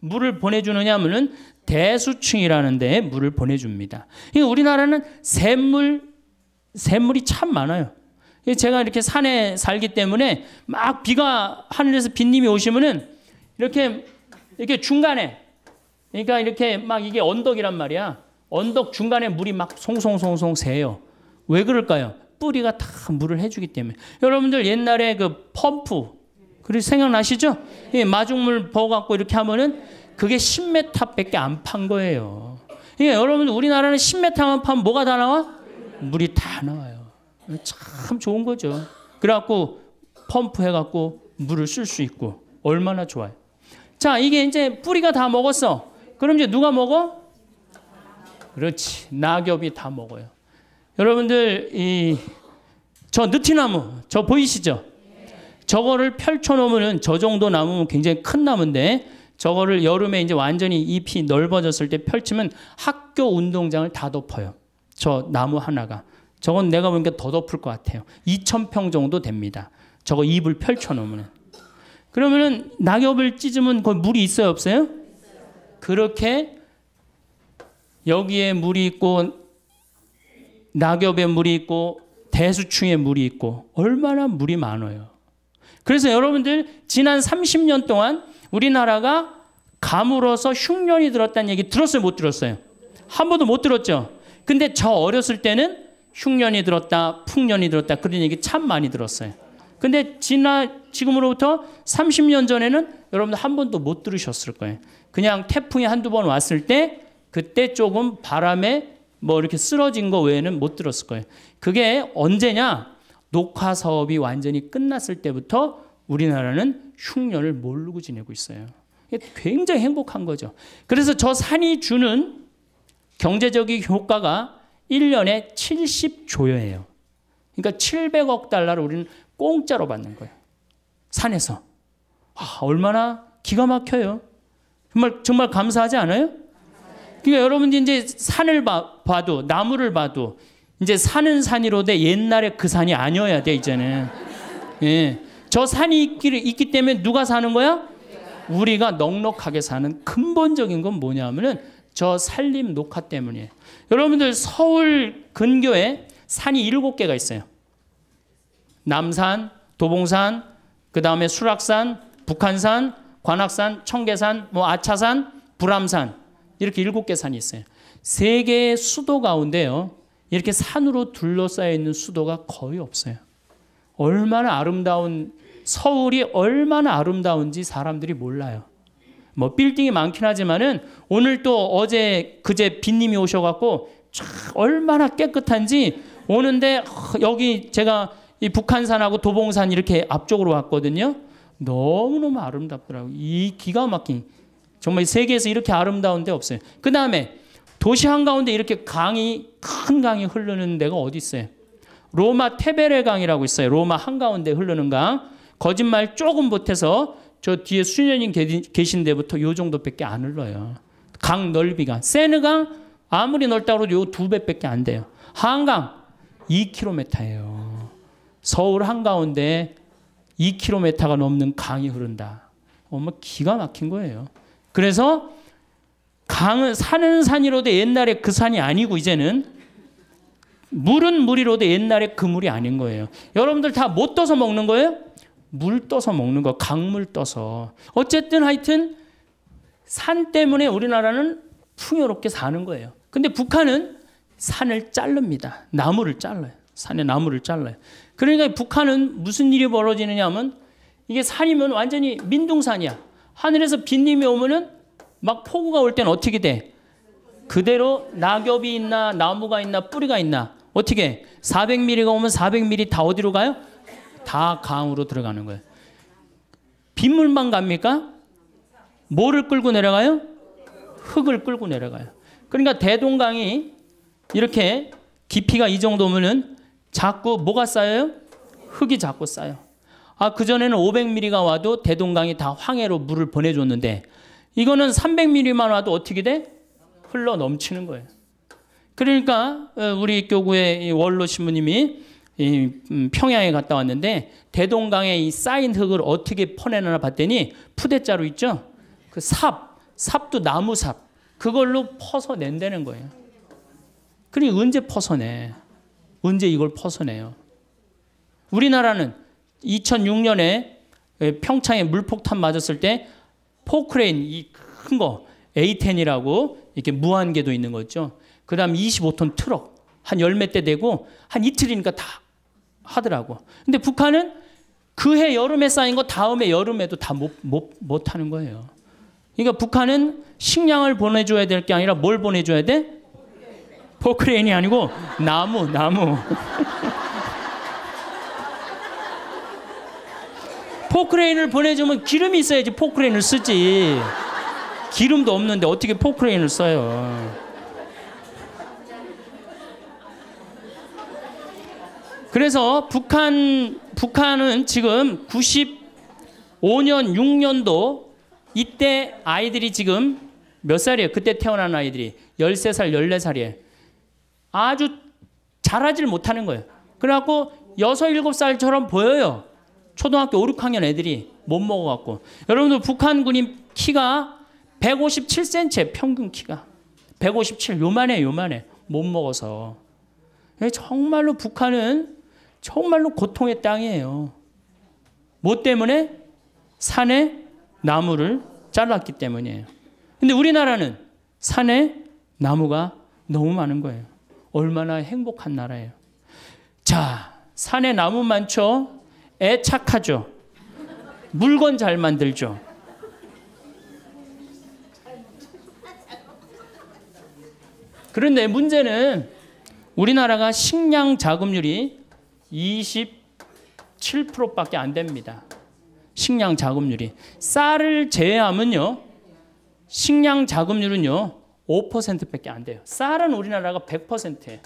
물을 보내주느냐 하면은 대수층이라는 데에 물을 보내줍니다. 그러니까 우리나라는 샘물, 샘물이 참 많아요. 제가 이렇게 산에 살기 때문에 막 비가 하늘에서 빛님이 오시면은 이렇게 이렇게 중간에 그러니까 이렇게 막 이게 언덕이란 말이야. 언덕 중간에 물이 막 송송송송 새요. 왜 그럴까요? 뿌리가 다 물을 해주기 때문에. 여러분들 옛날에 그 펌프 그리 생각나시죠? 이 마중물 부어갖고 이렇게 하면은 그게 10m밖에 안 판 거예요. 예, 그러니까 여러분 들 우리나라는 10m만 파면 뭐가 다 나와? 물이 다 나와요. 참 좋은 거죠. 그래갖고 펌프해갖고 물을 쓸 수 있고 얼마나 좋아요. 자, 이게 이제 뿌리가 다 먹었어. 그럼 이제 누가 먹어? 그렇지. 낙엽이 다 먹어요. 여러분들, 이, 저 느티나무, 저 보이시죠? 저거를 펼쳐놓으면 저 정도 나무면 굉장히 큰 나무인데 저거를 여름에 이제 완전히 잎이 넓어졌을 때 펼치면 학교 운동장을 다 덮어요. 저 나무 하나가. 저건 내가 보니까 더 덮을 것 같아요. 2,000평 정도 됩니다. 저거 입을 펼쳐놓으면. 그러면은 낙엽을 찢으면 거기 물이 있어요, 없어요? 그렇게 여기에 물이 있고 낙엽에 물이 있고 대수충에 물이 있고 얼마나 물이 많아요. 그래서 여러분들 지난 30년 동안 우리나라가 가물어서 흉년이 들었다는 얘기 들었어요, 못 들었어요? 한 번도 못 들었죠. 근데 저 어렸을 때는 흉년이 들었다, 풍년이 들었다 그런 얘기 참 많이 들었어요. 근데 지나 지금으로부터 30년 전에는 여러분들 한 번도 못 들으셨을 거예요. 그냥 태풍이 한두 번 왔을 때 그때 조금 바람에 뭐 이렇게 쓰러진 거 외에는 못 들었을 거예요. 그게 언제냐? 녹화 사업이 완전히 끝났을 때부터 우리나라는 흉년을 모르고 지내고 있어요. 굉장히 행복한 거죠. 그래서 저 산이 주는 경제적인 효과가 1년에 70조여예요. 그러니까 700억 달러를 우리는 공짜로 받는 거예요. 산에서. 아, 얼마나 기가 막혀요. 정말, 정말 감사하지 않아요? 그러니까 여러분들 이제 산을 봐, 봐도, 나무를 봐도, 이제 산은 산이로되 옛날에 그 산이 아니어야 돼, 이제는. 예. 저 산이 있기, 있기 때문에 누가 사는 거야? 우리가 넉넉하게 사는 근본적인 건 뭐냐 면은 저 산림 녹화 때문이에요. 여러분들 서울 근교에 산이 일곱 개가 있어요. 남산, 도봉산, 그 다음에 수락산, 북한산, 관악산, 청계산, 뭐 아차산, 불암산 이렇게 일곱 개 산이 있어요. 세 개의 수도 가운데요. 이렇게 산으로 둘러싸여 있는 수도가 거의 없어요. 얼마나 아름다운 서울이 얼마나 아름다운지 사람들이 몰라요. 뭐 빌딩이 많긴 하지만은 오늘 또 어제 그제 빈님이 오셔갖고 얼마나 깨끗한지 오는데 여기 제가 이 북한산하고 도봉산 이렇게 앞쪽으로 왔거든요. 너무너무 아름답더라고요. 이 기가 막힌 정말 세계에서 이렇게 아름다운 데 없어요. 그 다음에 도시 한가운데 이렇게 강이 큰 강이 흐르는 데가 어디 있어요? 로마 테베레 강이라고 있어요. 로마 한가운데 흐르는 강. 거짓말 조금 못해서 저 뒤에 수녀님 계신 데부터 요 정도밖에 안 흘러요. 강 넓이가. 세느강 아무리 넓다고 해도 요 두 배밖에 안 돼요. 한강 2km예요. 서울 한가운데 2km가 넘는 강이 흐른다. 어머 뭐 기가 막힌 거예요. 그래서 강은 산은 산이로도 옛날에 그 산이 아니고 이제는 물은 물이로도 옛날에 그 물이 아닌 거예요. 여러분들 다 못 떠서 먹는 거예요? 물 떠서 먹는 거, 강물 떠서. 어쨌든 하여튼 산 때문에 우리나라는 풍요롭게 사는 거예요. 근데 북한은 산을 자릅니다. 나무를 잘라요. 산에 나무를 잘라요. 그러니까 북한은 무슨 일이 벌어지느냐 하면 이게 산이면 완전히 민둥산이야. 하늘에서 빗님이 오면은 막 폭우가 올 땐 어떻게 돼? 그대로 낙엽이 있나 나무가 있나 뿌리가 있나 어떻게 400mm가 오면 400mm 다 어디로 가요? 다 강으로 들어가는 거예요. 빗물만 갑니까? 뭐를 끌고 내려가요? 흙을 끌고 내려가요. 그러니까 대동강이 이렇게 깊이가 이 정도면은 자꾸 뭐가 쌓여요? 흙이 자꾸 쌓여. 아, 그전에는 500mm가 와도 대동강이 다 황해로 물을 보내줬는데 이거는 300mm만 와도 어떻게 돼? 흘러 넘치는 거예요. 그러니까 어, 우리 교구의 원로 신부님이 음, 평양에 갔다 왔는데 대동강에 이 쌓인 흙을 어떻게 퍼내느냐 봤더니 푸대자루 있죠? 그 삽, 삽도 나무 삽. 그걸로 퍼서 낸다는 거예요. 그니 언제 퍼서내? 언제 이걸 퍼서내요? 우리나라는 2006년에 그 평창에 물폭탄 맞았을 때 포크레인 이 큰 거 A10이라고 이렇게 무한궤도 있는 거죠. 그다음 25톤 트럭 한열몇대 되고 한 이틀이니까 다 하더라고. 근데 북한은 그해 여름에 쌓인 거 다음에 여름에도 다못못못 하는 거예요. 그러니까 북한은 식량을 보내줘야 될 게 아니라 뭘 보내줘야 돼? 포크레인이 아니고 나무 나무. 포크레인을 보내주면 기름이 있어야지 포크레인을 쓰지. 기름도 없는데 어떻게 포크레인을 써요? 그래서 북한 북한은 지금 95년 6년도 이때 아이들이 지금 몇 살이에요? 그때 태어난 아이들이 13살, 14살이에요. 아주 잘하질 못하는 거예요. 그래갖고 6, 7살처럼 보여요. 초등학교 5, 6학년 애들이 못 먹어갖고. 여러분들 북한군인 키가 157cm에 평균 키가. 157, 요만해, 요만해. 못 먹어서. 예, 정말로 북한은 정말로 고통의 땅이에요. 뭐 때문에? 산에 나무를 잘랐기 때문이에요. 근데 우리나라는 산에 나무가 너무 많은 거예요. 얼마나 행복한 나라예요. 자, 산에 나무 많죠? 애 착하죠? 물건 잘 만들죠? 그런데 문제는 우리나라가 식량 자급률이 27%밖에 안 됩니다. 식량 자급률이 쌀을 제외하면요. 식량 자급률은요. 5%밖에 안 돼요. 쌀은 우리나라가 100%예요.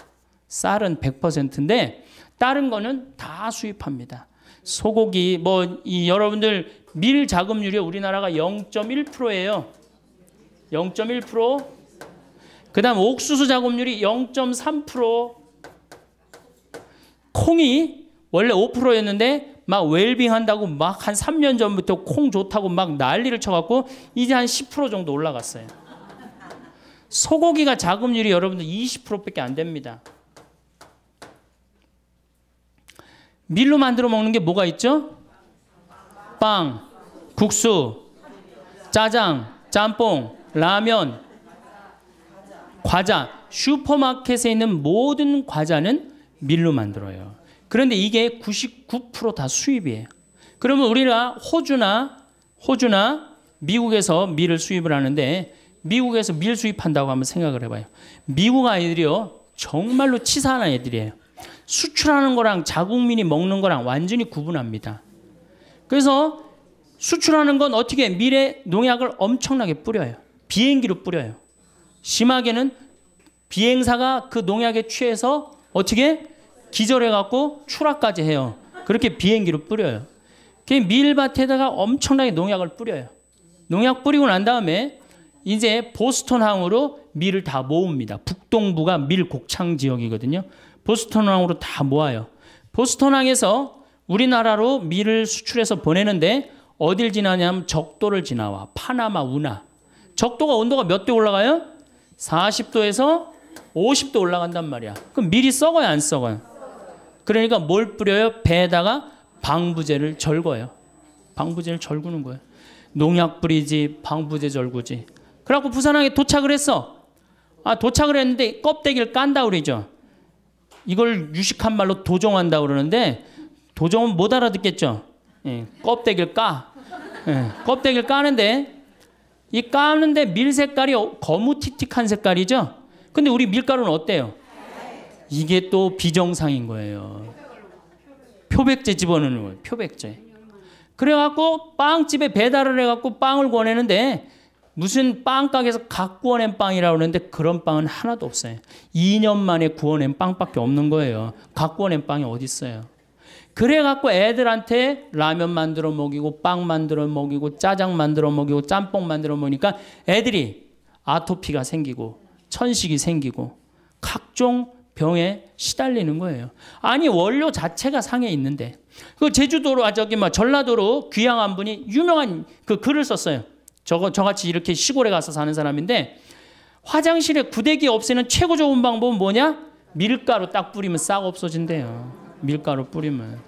쌀은 100%인데 다른 거는 다 수입합니다. 소고기 뭐 이 여러분들 밀 자급률이 우리나라가 0.1%예요. 0.1%. 그다음 옥수수 자급률이 0.3%. 콩이 원래 5%였는데 막 웰빙 한다고 막 한 3년 전부터 콩 좋다고 막 난리를 쳐갖고 이제 한 10% 정도 올라갔어요. 소고기가 자금률이 여러분들 20%밖에 안 됩니다. 밀로 만들어 먹는 게 뭐가 있죠? 빵, 국수, 짜장, 짬뽕, 라면, 과자. 슈퍼마켓에 있는 모든 과자는 밀로 만들어요. 그런데 이게 99%다 수입이에요. 그러면 우리가 호주나 호주나 미국에서 밀을 수입을 하는데 미국에서 밀 수입한다고 한번 생각을 해봐요. 미국 아이들이요 정말로 치사한 아이들이에요 수출하는 거랑 자국민이 먹는 거랑 완전히 구분합니다. 그래서 수출하는 건 어떻게 밀에 농약을 엄청나게 뿌려요. 비행기로 뿌려요. 심하게는 비행사가 그 농약에 취해서 어떻게 기절해갖고 추락까지 해요. 그렇게 비행기로 뿌려요. 그 밀밭에다가 엄청나게 농약을 뿌려요. 농약 뿌리고 난 다음에 이제 보스턴항으로 밀을 다 모읍니다. 북동부가 밀 곡창 지역이거든요. 보스턴항으로 다 모아요. 보스턴항에서 우리나라로 밀을 수출해서 보내는데 어딜 지나냐면 적도를 지나와 파나마 운하. 적도가 온도가 몇도 올라가요? 40도에서 50도 올라간단 말이야. 그럼 미리 썩어요, 안 썩어요? 그러니까 뭘 뿌려요? 배에다가 방부제를 절거요 방부제를 절구는 거예요. 농약 뿌리지, 방부제 절구지. 그래갖고 부산항에 도착을 했어. 아, 도착을 했는데 껍데기를 깐다 그러죠. 이걸 유식한 말로 도종한다 그러는데 도종은 못 알아듣겠죠. 예, 껍데기를 까. 예, 껍데기를 까는데 이 까는데 밀 색깔이 어, 거무틱틱한 색깔이죠. 근데 우리 밀가루는 어때요? 이게 또 비정상인 거예요. 표백제 집어넣는 거예요. 표백제. 그래갖고 빵집에 배달을 해갖고 빵을 권했는데 무슨 빵가게에서 각 구워낸 빵이라고 그러는데 그런 빵은 하나도 없어요. 2년 만에 구워낸 빵밖에 없는 거예요. 각 구워낸 빵이 어딨어요 그래갖고 애들한테 라면 만들어 먹이고 빵 만들어 먹이고 짜장 만들어 먹이고 짬뽕 만들어 먹으니까 애들이 아토피가 생기고 천식이 생기고 각종 병에 시달리는 거예요. 아니 원료 자체가 상해 있는데 그 제주도로 아 저기 막 뭐 전라도로 귀향한 분이 유명한 그 글을 썼어요. 저거 저같이 이렇게 시골에 가서 사는 사람인데 화장실에 구데기 없애는 최고 좋은 방법은 뭐냐? 밀가루 딱 뿌리면 싹 없어진대요. 밀가루 뿌리면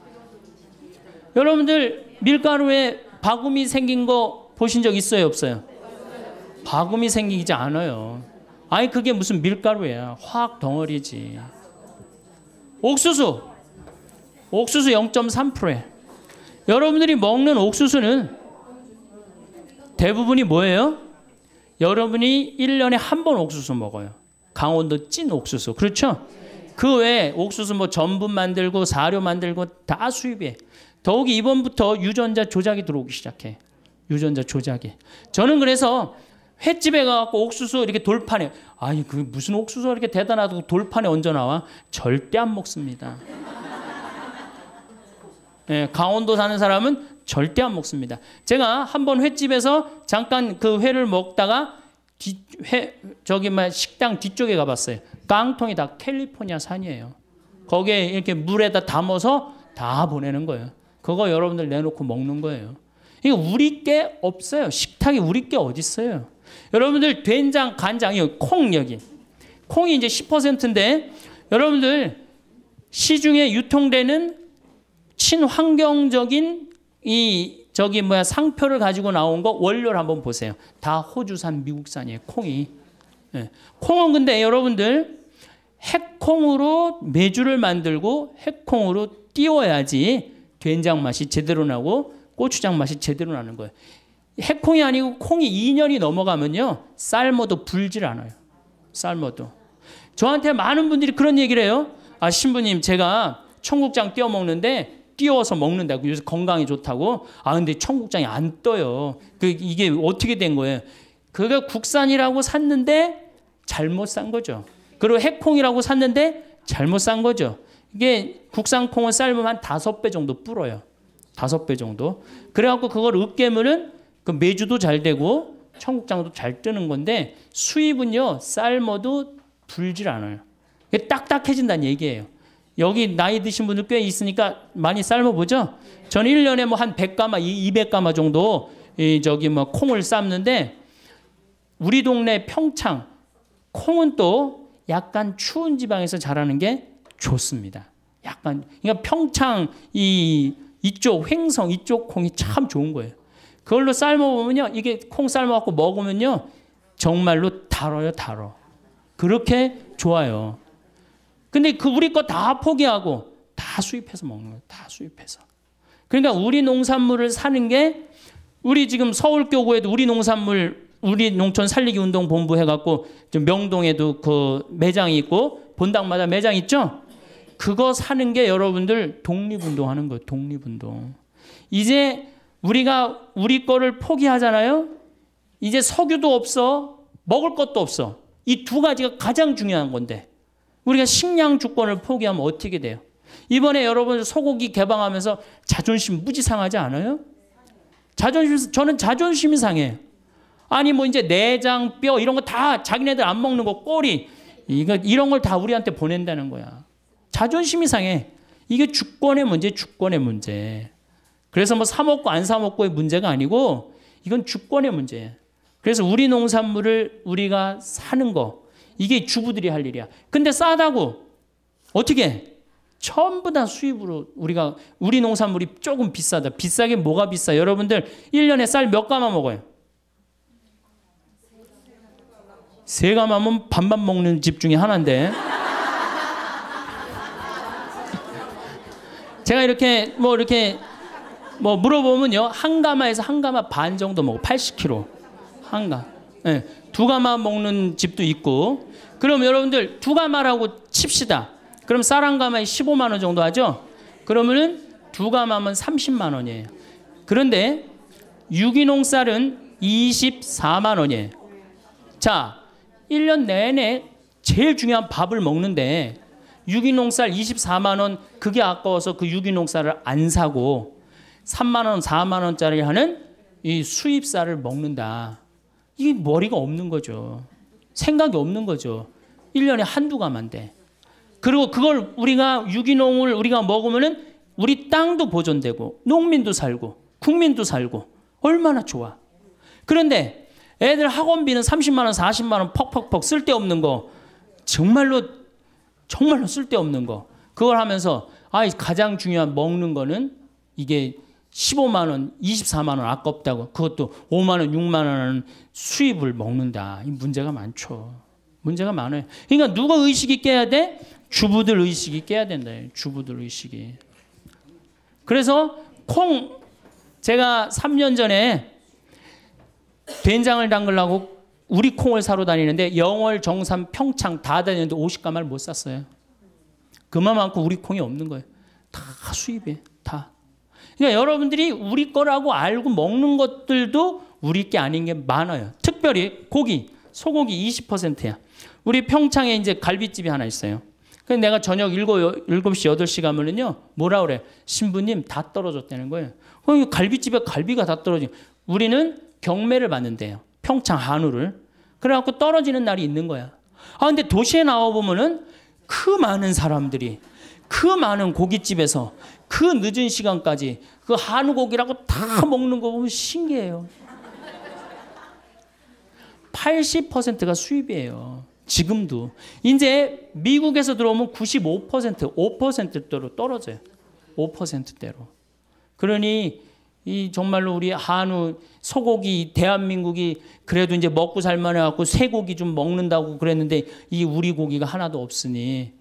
여러분들 밀가루에 바구미 생긴 거 보신 적 있어요 없어요? 바구미 생기지 않아요. 아니 그게 무슨 밀가루야. 화학 덩어리지. 옥수수. 옥수수 0.3%에. 여러분들이 먹는 옥수수는 대부분이 뭐예요? 여러분이 1년에 한 번 옥수수 먹어요. 강원도 찐 옥수수. 그렇죠? 그 외에 옥수수 뭐 전분 만들고 사료 만들고 다 수입해. 더욱이 이번부터 유전자 조작이 들어오기 시작해. 유전자 조작이. 저는 그래서 횟집에 가갖고 옥수수 이렇게 돌판에 아니 그 무슨 옥수수 이렇게 대단하다고 돌판에 얹어 나와 절대 안 먹습니다. 예, 강원도 사는 사람은 절대 안 먹습니다. 제가 한번 횟집에서 잠깐 그 회를 먹다가 뒤, 회, 저기 막 뭐 식당 뒤쪽에 가봤어요. 깡통이 다 캘리포니아 산이에요. 거기에 이렇게 물에다 담아서 다 보내는 거예요. 그거 여러분들 내놓고 먹는 거예요. 이거 우리 게 없어요. 식탁에 우리 게 어디 있어요? 여러분들 된장, 간장이 콩 여기. 콩이 이제 10%인데 여러분들 시중에 유통되는 친환경적인 이 저기 뭐야 상표를 가지고 나온 거 원료를 한번 보세요. 다 호주산, 미국산이에요. 콩이. 네. 콩은 근데 여러분들 핵콩으로 메주를 만들고 핵콩으로 띄워야지 된장 맛이 제대로 나고 고추장 맛이 제대로 나는 거예요. 해콩이 아니고 콩이 2년이 넘어가면요. 삶아도 불질 않아요. 삶아도. 저한테 많은 분들이 그런 얘기를 해요. 아, 신부님, 제가 청국장 띄워 먹는데 띄워서 먹는다고. 요새 건강에 좋다고. 아, 근데 청국장이 안 떠요. 그, 이게 어떻게 된 거예요? 그게 국산이라고 샀는데 잘못 산 거죠. 그리고 해콩이라고 샀는데 잘못 산 거죠. 이게 국산 콩은 삶으면 한 다섯 배 정도 불어요. 다섯 배 정도. 그래갖고 그걸 으깨면은 그 매주도 잘 되고 청국장도 잘 뜨는 건데 수입은요 삶어도 불질 않아요. 딱딱해진다는 얘기예요. 여기 나이 드신 분들 꽤 있으니까 많이 삶아보죠. 전 1년에 뭐 한 100가마, 200가마 정도 이 저기 뭐 콩을 삶는데 우리 동네 평창 콩은 또 약간 추운 지방에서 자라는 게 좋습니다. 약간 그러니까 평창 이 이쪽 횡성 이쪽 콩이 참 좋은 거예요. 그걸로 삶아보면요. 이게 콩 삶아갖고 먹으면요. 정말로 달아요 달어. 그렇게 좋아요. 근데 그 우리 거 다 포기하고 다 수입해서 먹는 거예요. 다 수입해서. 그러니까 우리 농산물을 사는 게 우리 지금 서울교구에도 우리 농산물 우리 농촌 살리기 운동 본부 해갖고 명동에도 그 매장이 있고 본당마다 매장 있죠. 그거 사는 게 여러분들 독립운동하는 거예요. 독립운동. 이제 우리가 우리 거를 포기하잖아요. 이제 석유도 없어. 먹을 것도 없어. 이 두 가지가 가장 중요한 건데 우리가 식량 주권을 포기하면 어떻게 돼요? 이번에 여러분 소고기 개방하면서 자존심 무지 상하지 않아요? 자존심 저는 자존심이 상해요. 아니 뭐 이제 내장 뼈 이런 거 다 자기네들 안 먹는 거 꼬리 이거 이런 걸 다 우리한테 보낸다는 거야. 자존심이 상해. 이게 주권의 문제, 주권의 문제. 그래서 뭐 사먹고 안 사먹고의 문제가 아니고 이건 주권의 문제예요. 그래서 우리 농산물을 우리가 사는 거 이게 주부들이 할 일이야. 근데 싸다고 어떻게 해? 전부 다 수입으로 우리가 우리 농산물이 조금 비싸다. 비싸게 뭐가 비싸? 여러분들 1년에 쌀 몇 가마 먹어요? 세 가마면 반만 먹는 집 중에 하나인데. 제가 이렇게 뭐 이렇게 뭐 물어보면요 한 가마에서 한 가마 반 정도 먹어 80kg 한 가. 네. 두 가마 먹는 집도 있고 그럼 여러분들 두 가마라고 칩시다. 그럼 쌀 한 가마에 15만 원 정도 하죠. 그러면은 두 가마면 30만 원이에요. 그런데 유기농 쌀은 24만 원이에요. 자, 1년 내내 제일 중요한 밥을 먹는데 유기농 쌀 24만 원 그게 아까워서 그 유기농 쌀을 안 사고 3만 원, 4만 원짜리 하는 이 수입사를 먹는다. 이게 머리가 없는 거죠. 생각이 없는 거죠. 1년에 한두 가만 돼. 그리고 그걸 우리가 유기농을 우리가 먹으면은 우리 땅도 보존되고 농민도 살고 국민도 살고 얼마나 좋아. 그런데 애들 학원비는 30만 원, 40만 원 퍽퍽퍽 쓸데없는 거 정말로 정말로 쓸데없는 거 그걸 하면서 아 가장 중요한 먹는 거는 이게 15만 원, 24만 원 아깝다고 그것도 5만 원, 6만 원 수입을 먹는다. 이 문제가 많죠. 문제가 많아요. 그러니까 누가 의식이 깨야 돼? 주부들 의식이 깨야 된다. 주부들 의식이. 그래서 콩 제가 3년 전에 된장을 담글라고 우리 콩을 사러 다니는데 영월, 정삼, 평창 다 다니는데 50가마를 못 샀어요. 그만큼 우리 콩이 없는 거예요. 다 수입에 다. 그러니까 여러분들이 우리 거라고 알고 먹는 것들도 우리 게 아닌 게 많아요. 특별히 고기, 소고기 20%야. 우리 평창에 이제 갈비집이 하나 있어요. 그래서 내가 저녁 7, 7시, 8시 가면은요, 뭐라 그래? 신부님 다 떨어졌다는 거예요. 그럼 어, 갈비집에 갈비가 다 떨어지고, 우리는 경매를 받는데요. 평창 한우를. 그래갖고 떨어지는 날이 있는 거야. 아, 근데 도시에 나와보면은 그 많은 사람들이, 그 많은 고깃집에서, 그 늦은 시간까지 그 한우고기라고 다 먹는 거 보면 신기해요. 80%가 수입이에요. 지금도. 이제 미국에서 들어오면 95%, 5%대로 떨어져요. 5%대로. 그러니 이 정말로 우리 한우 소고기 대한민국이 그래도 이제 먹고 살만해 갖고 쇠고기 좀 먹는다고 그랬는데 이 우리 고기가 하나도 없으니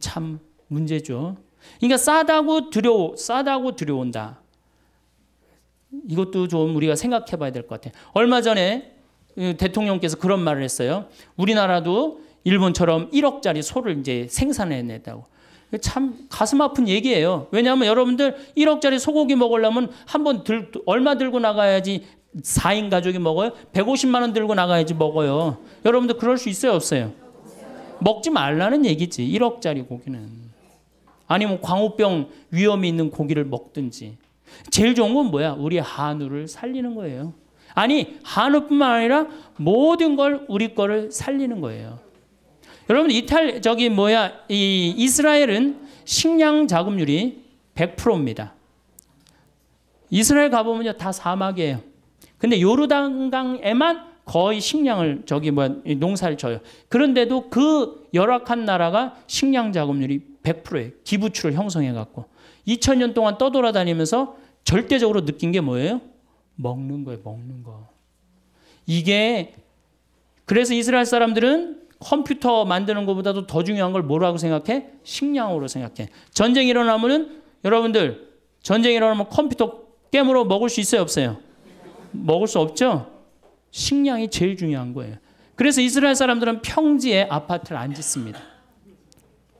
참 문제죠. 그러니까 싸다고 두려워, 싸다고 두려운다. 이것도 좀 우리가 생각해 봐야 될 것 같아요. 얼마 전에 대통령께서 그런 말을 했어요. 우리나라도 일본처럼 1억짜리 소를 이제 생산해냈다고. 참 가슴 아픈 얘기예요. 왜냐하면 여러분들 1억짜리 소고기 먹으려면 한 번 들, 얼마 들고 나가야지 4인 가족이 먹어요? 150만 원 들고 나가야지 먹어요. 여러분들 그럴 수 있어요, 없어요? 먹지 말라는 얘기지. 1억짜리 고기는. 아니면 광우병 위험이 있는 고기를 먹든지. 제일 좋은 건 뭐야? 우리 한우를 살리는 거예요. 아니, 한우뿐만 아니라 모든 걸 우리 거를 살리는 거예요. 여러분, 이탈, 저기 뭐야, 이 이스라엘은 식량 자급률이 100%입니다. 이스라엘 가보면다 사막이에요. 근데 요르단강에만 거의 식량을 저기 뭐 농사를 쳐요. 그런데도 그 열악한 나라가 식량 자급률이 1 0 0예 기부추를 형성해 갖고 2000년 동안 떠돌아다니면서 절대적으로 느낀 게 뭐예요? 먹는 거예요, 먹는 거. 이게 그래서 이스라엘 사람들은 컴퓨터 만드는 것보다도 더 중요한 걸 뭐라고 생각해? 식량으로 생각해. 전쟁 일어나면은 여러분들 전쟁 일어나면 컴퓨터 게임으 먹을 수 있어요, 없어요? 먹을 수 없죠? 식량이 제일 중요한 거예요. 그래서 이스라엘 사람들은 평지에 아파트를 안 짓습니다.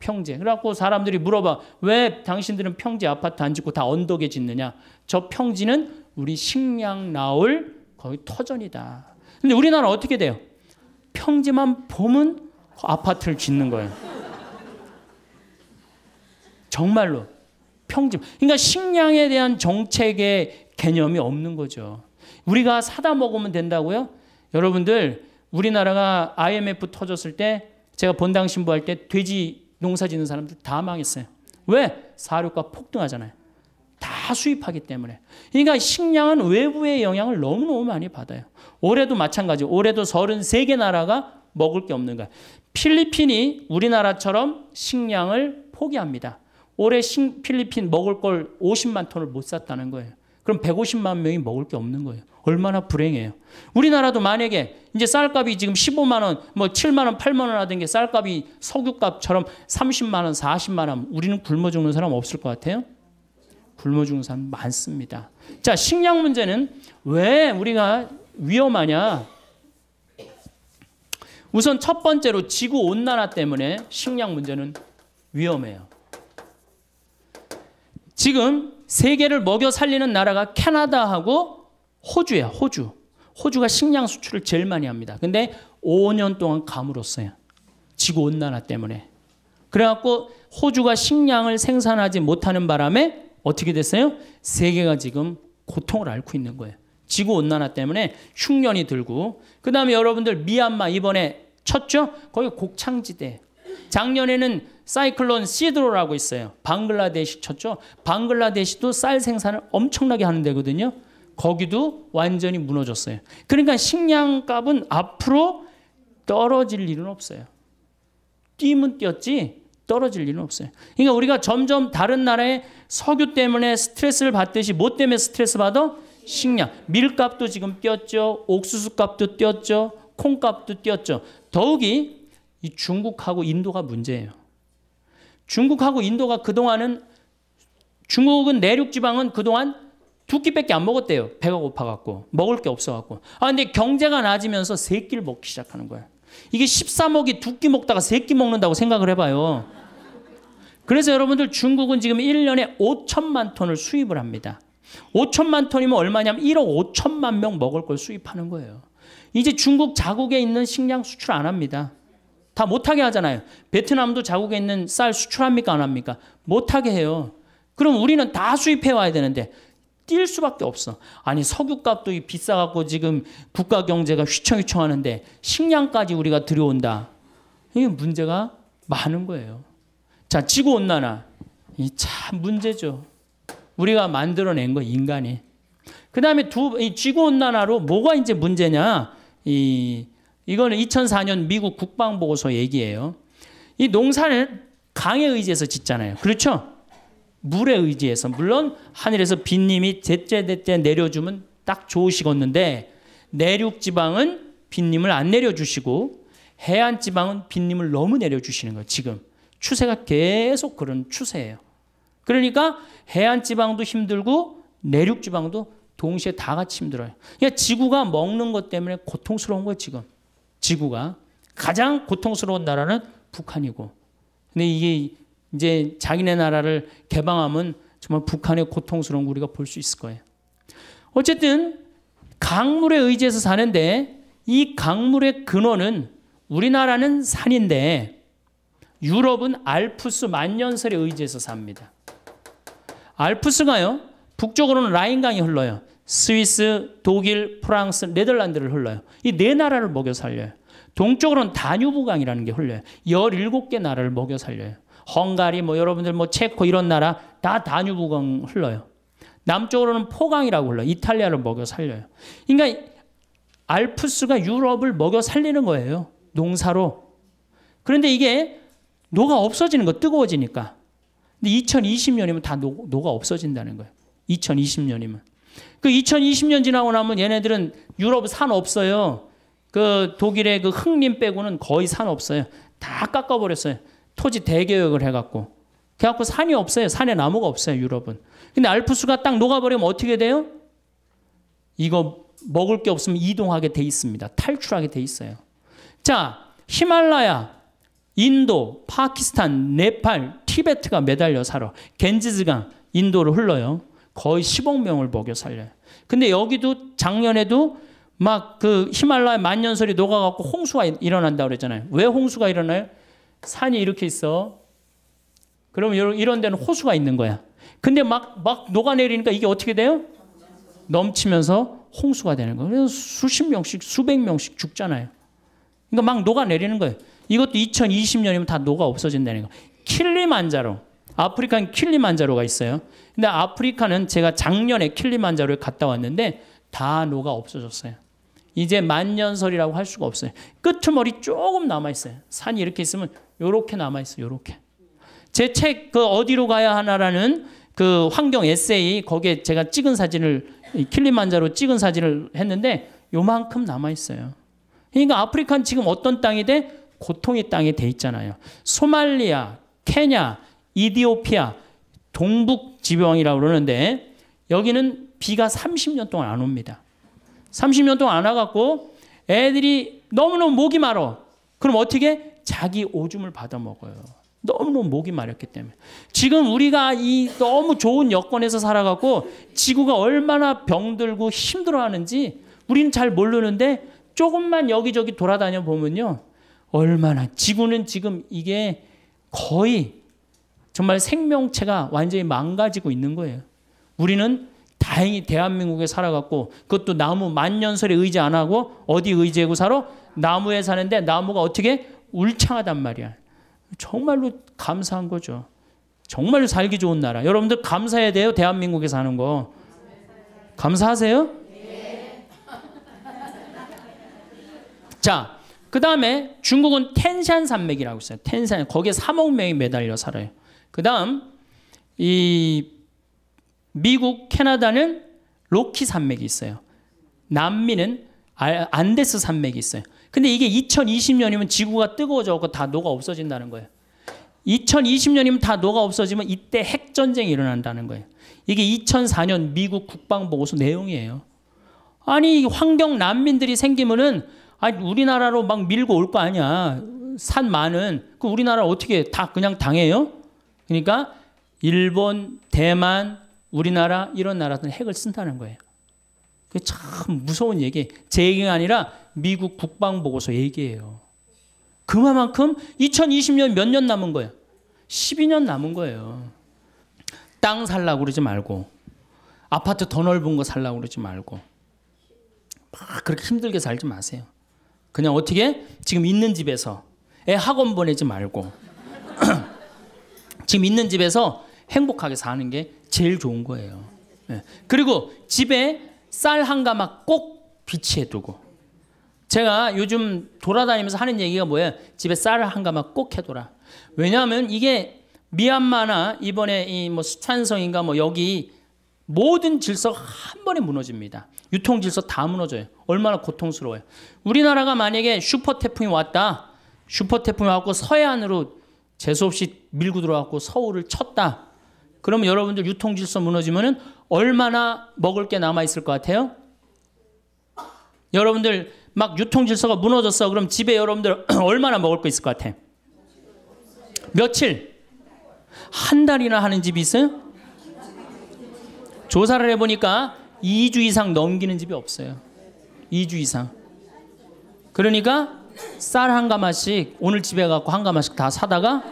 평지. 그래갖고 사람들이 물어봐. 왜 당신들은 평지 아파트 안 짓고 다 언덕에 짓느냐? 저 평지는 우리 식량 나올 거의 터전이다. 근데 우리나라 어떻게 돼요? 평지만 보면 아파트를 짓는 거예요. 정말로 평지. 그러니까 식량에 대한 정책의 개념이 없는 거죠. 우리가 사다 먹으면 된다고요? 여러분들 우리나라가 IMF 터졌을 때 제가 본당 신부할 때 돼지 농사 짓는 사람들 다 망했어요. 왜? 사료가 폭등하잖아요. 다 수입하기 때문에. 그러니까 식량은 외부의 영향을 너무너무 많이 받아요. 올해도 마찬가지. 올해도 33개 나라가 먹을 게 없는 거예요 필리핀이 우리나라처럼 식량을 포기합니다. 올해 필리핀 먹을 걸 50만 톤을 못 샀다는 거예요. 그럼 150만 명이 먹을 게 없는 거예요. 얼마나 불행해요. 우리나라도 만약에 이제 쌀값이 지금 15만 원, 뭐 7만 원, 8만 원 하던 게 쌀값이 석유값처럼 30만 원, 40만 원 우리는 굶어 죽는 사람 없을 것 같아요? 굶어 죽는 사람 많습니다. 자, 식량 문제는 왜 우리가 위험하냐? 우선 첫 번째로 지구 온난화 때문에 식량 문제는 위험해요. 지금 세계를 먹여 살리는 나라가 캐나다하고 호주야, 호주. 호주가 식량 수출을 제일 많이 합니다. 근데 5년 동안 감으로써요. 지구 온난화 때문에. 그래갖고 호주가 식량을 생산하지 못하는 바람에 어떻게 됐어요? 세계가 지금 고통을 앓고 있는 거예요. 지구 온난화 때문에 흉년이 들고 그다음에 여러분들 미얀마 이번에 쳤죠? 거기 곡창지대. 작년에는 사이클론 시드로라고 있어요. 방글라데시 쳤죠? 방글라데시도 쌀 생산을 엄청나게 하는 데거든요. 거기도 완전히 무너졌어요. 그러니까 식량 값은 앞으로 떨어질 일은 없어요. 뛰면 뛰었지 떨어질 일은 없어요. 그러니까 우리가 점점 다른 나라의 석유 때문에 스트레스를 받듯이 뭐 때문에 스트레스 받아? 식량. 밀값도 지금 뛰었죠. 옥수수 값도 뛰었죠. 콩 값도 뛰었죠. 더욱이 중국하고 인도가 문제예요. 중국하고 인도가 그동안은 중국은 내륙 지방은 그동안 두 끼밖에 안 먹었대요. 배가 고파갖고. 먹을 게 없어갖고. 아, 근데 경제가 나아지면서 세 끼를 먹기 시작하는 거야. 이게 1 3억이두 끼 먹다가 세 끼 먹는다고 생각을 해봐요. 그래서 여러분들 중국은 지금 1년에 5천만 톤을 수입을 합니다. 5천만 톤이면 얼마냐면 1억 5천만 명 먹을 걸 수입하는 거예요. 이제 중국 자국에 있는 식량 수출 안 합니다. 다 못하게 하잖아요. 베트남도 자국에 있는 쌀 수출합니까? 안 합니까? 못하게 해요. 그럼 우리는 다 수입해 와야 되는데 뛸 수밖에 없어. 아니 석유값도 비싸갖고 지금 국가 경제가 휘청휘청하는데 식량까지 우리가 들여온다. 이게 문제가 많은 거예요. 자 지구 온난화 이 참 문제죠. 우리가 만들어낸 거 인간이. 그 다음에 두 이 지구 온난화로 뭐가 이제 문제냐? 이 이거는 2004년 미국 국방 보고서 얘기예요. 이 농사를 강에 의지해서 짓잖아요. 그렇죠? 물에 의지해서 물론 하늘에서 빈님이 대째 대째 내려주면 딱 좋으시겠는데 내륙 지방은 빈님을 안 내려주시고 해안 지방은 빈님을 너무 내려주시는 거예요. 지금 추세가 계속 그런 추세예요. 그러니까 해안 지방도 힘들고 내륙 지방도 동시에 다 같이 힘들어요. 그러니까 지구가 먹는 것 때문에 고통스러운 거예요. 지금 지구가 가장 고통스러운 나라는 북한이고 근데 이게 이제 자기네 나라를 개방하면 정말 북한의 고통스러운 우리가 볼 수 있을 거예요. 어쨌든 강물에 의지해서 사는데 이 강물의 근원은 우리나라는 산인데 유럽은 알프스 만년설에 의지해서 삽니다. 알프스가요. 북쪽으로는 라인강이 흘러요. 스위스, 독일, 프랑스, 네덜란드를 흘러요. 이 네 나라를 먹여 살려요. 동쪽으로는 다뉴브강이라는 게흘러요 17개 나라를 먹여 살려요. 헝가리 뭐 여러분들 뭐 체코 이런 나라 다 다뉴브강 흘러요. 남쪽으로는 포강이라고 흘러. 요 이탈리아를 먹여 살려요. 그러니까 알프스가 유럽을 먹여 살리는 거예요. 농사로. 그런데 이게 녹아 없어지는 거 뜨거워지니까. 근데 2020년이면 다 녹아 없어진다는 거예요. 2020년이면. 그 2020년 지나고 나면 얘네들은 유럽 산 없어요. 그 독일의 그 흑림 빼고는 거의 산 없어요. 다 깎아버렸어요. 토지 대개혁을 해갖고. 그래갖고 산이 없어요. 산에 나무가 없어요, 유럽은. 근데 알프스가 딱 녹아버리면 어떻게 돼요? 이거 먹을 게 없으면 이동하게 돼 있습니다. 탈출하게 돼 있어요. 자, 히말라야, 인도, 파키스탄, 네팔, 티베트가 매달려 살아. 겐지즈강, 인도를 흘러요. 거의 10억 명을 먹여 살려요. 근데 여기도 작년에도 막 그 히말라야 만년설이 녹아갖고 홍수가 일어난다 고 그랬잖아요. 왜 홍수가 일어나요? 산이 이렇게 있어. 그러면 이런 데는 호수가 있는 거야. 근데 막, 막 녹아내리니까 이게 어떻게 돼요? 넘치면서 홍수가 되는 거예요. 그래서 수십 명씩, 수백 명씩 죽잖아요. 그러니까 막 녹아내리는 거예요. 이것도 2020년이면 다 녹아 없어진다는 거. 예요 킬리만자로. 아프리카는 킬리만자로가 있어요. 근데 아프리카는 제가 작년에 킬리만자로에 갔다 왔는데 다 녹아 없어졌어요. 이제 만년설이라고 할 수가 없어요. 끄트머리 조금 남아있어요. 산이 이렇게 있으면 요렇게 남아있어요. 요렇게. 제 책 그 어디로 가야 하나라는 그 환경 에세이 거기에 제가 찍은 사진을 킬리만자로 찍은 사진을 했는데 요만큼 남아있어요. 그러니까 아프리카는 지금 어떤 땅이 돼? 고통의 땅이 돼 있잖아요. 소말리아, 케냐, 이디오피아, 동북 지병이라고 그러는데 여기는 비가 30년 동안 안 옵니다. 30년 동안 안 와갖고 애들이 너무너무 목이 마러. 그럼 어떻게? 자기 오줌을 받아 먹어요. 너무너무 목이 마렸기 때문에. 지금 우리가 이 너무 좋은 여건에서 살아가고 지구가 얼마나 병들고 힘들어하는지 우리는 잘 모르는데 조금만 여기저기 돌아다녀 보면요. 얼마나 지구는 지금 이게 거의 정말 생명체가 완전히 망가지고 있는 거예요. 우리는 다행히 대한민국에 살아갔고 그것도 나무 만년설에 의지 안 하고 어디 의지하고 살아? 나무에 사는데 나무가 어떻게 울창하단 말이야. 정말로 감사한 거죠. 정말로 살기 좋은 나라. 여러분들 감사해야 돼요. 대한민국에 사는 거. 감사하세요? 예. 자, 그 다음에 중국은 텐샨 산맥이라고 있어요. 텐샨 거기에 3억 명이 매달려 살아요. 그 다음, 이 미국, 캐나다는 로키 산맥이 있어요. 남미는 안데스 산맥이 있어요. 근데 이게 2020년이면 지구가 뜨거워져서 다 녹아 없어진다는 거예요. 2020년이면 다 녹아 없어지면 이때 핵전쟁이 일어난다는 거예요. 이게 2004년 미국 국방보고서 내용이에요. 아니, 환경 난민들이 생기면은, 아니, 우리나라로 막 밀고 올 거 아니야. 산 많은. 그 우리나라 어떻게 다 그냥 당해요? 그러니까, 일본, 대만, 우리나라, 이런 나라들은 핵을 쓴다는 거예요. 참 무서운 얘기. 제 얘기가 아니라 미국 국방보고서 얘기예요. 그만큼 2020년 몇 년 남은 거예요 12년 남은 거예요. 땅 살라고 그러지 말고 아파트 더 넓은 거 살라고 그러지 말고 막 그렇게 힘들게 살지 마세요. 그냥 어떻게 지금 있는 집에서 애 학원 보내지 말고 지금 있는 집에서 행복하게 사는 게 제일 좋은 거예요. 예. 그리고 집에 쌀한 가마 꼭 비치해 두고 제가 요즘 돌아다니면서 하는 얘기가 뭐예요? 집에 쌀 한 가마 꼭 해둬라. 왜냐하면 이게 미얀마나 이번에 이 뭐 수찬성인가 뭐 여기 모든 질서가 한 번에 무너집니다. 유통 질서 다 무너져요. 얼마나 고통스러워요. 우리나라가 만약에 슈퍼 태풍이 왔다. 슈퍼 태풍이 왔고 서해안으로 재수없이 밀고 들어왔고 서울을 쳤다. 그러면 여러분들 유통 질서 무너지면은 얼마나 먹을 게 남아 있을 것 같아요? 여러분들 막 유통 질서가 무너졌어. 그럼 집에 여러분들 얼마나 먹을 거 있을 것 같아? 며칠? 한 달이나 하는 집이 있어요? 조사를 해보니까 2주 이상 넘기는 집이 없어요. 2주 이상. 그러니까 쌀 한 가마씩 오늘 집에 가고 한 가마씩 다 사다가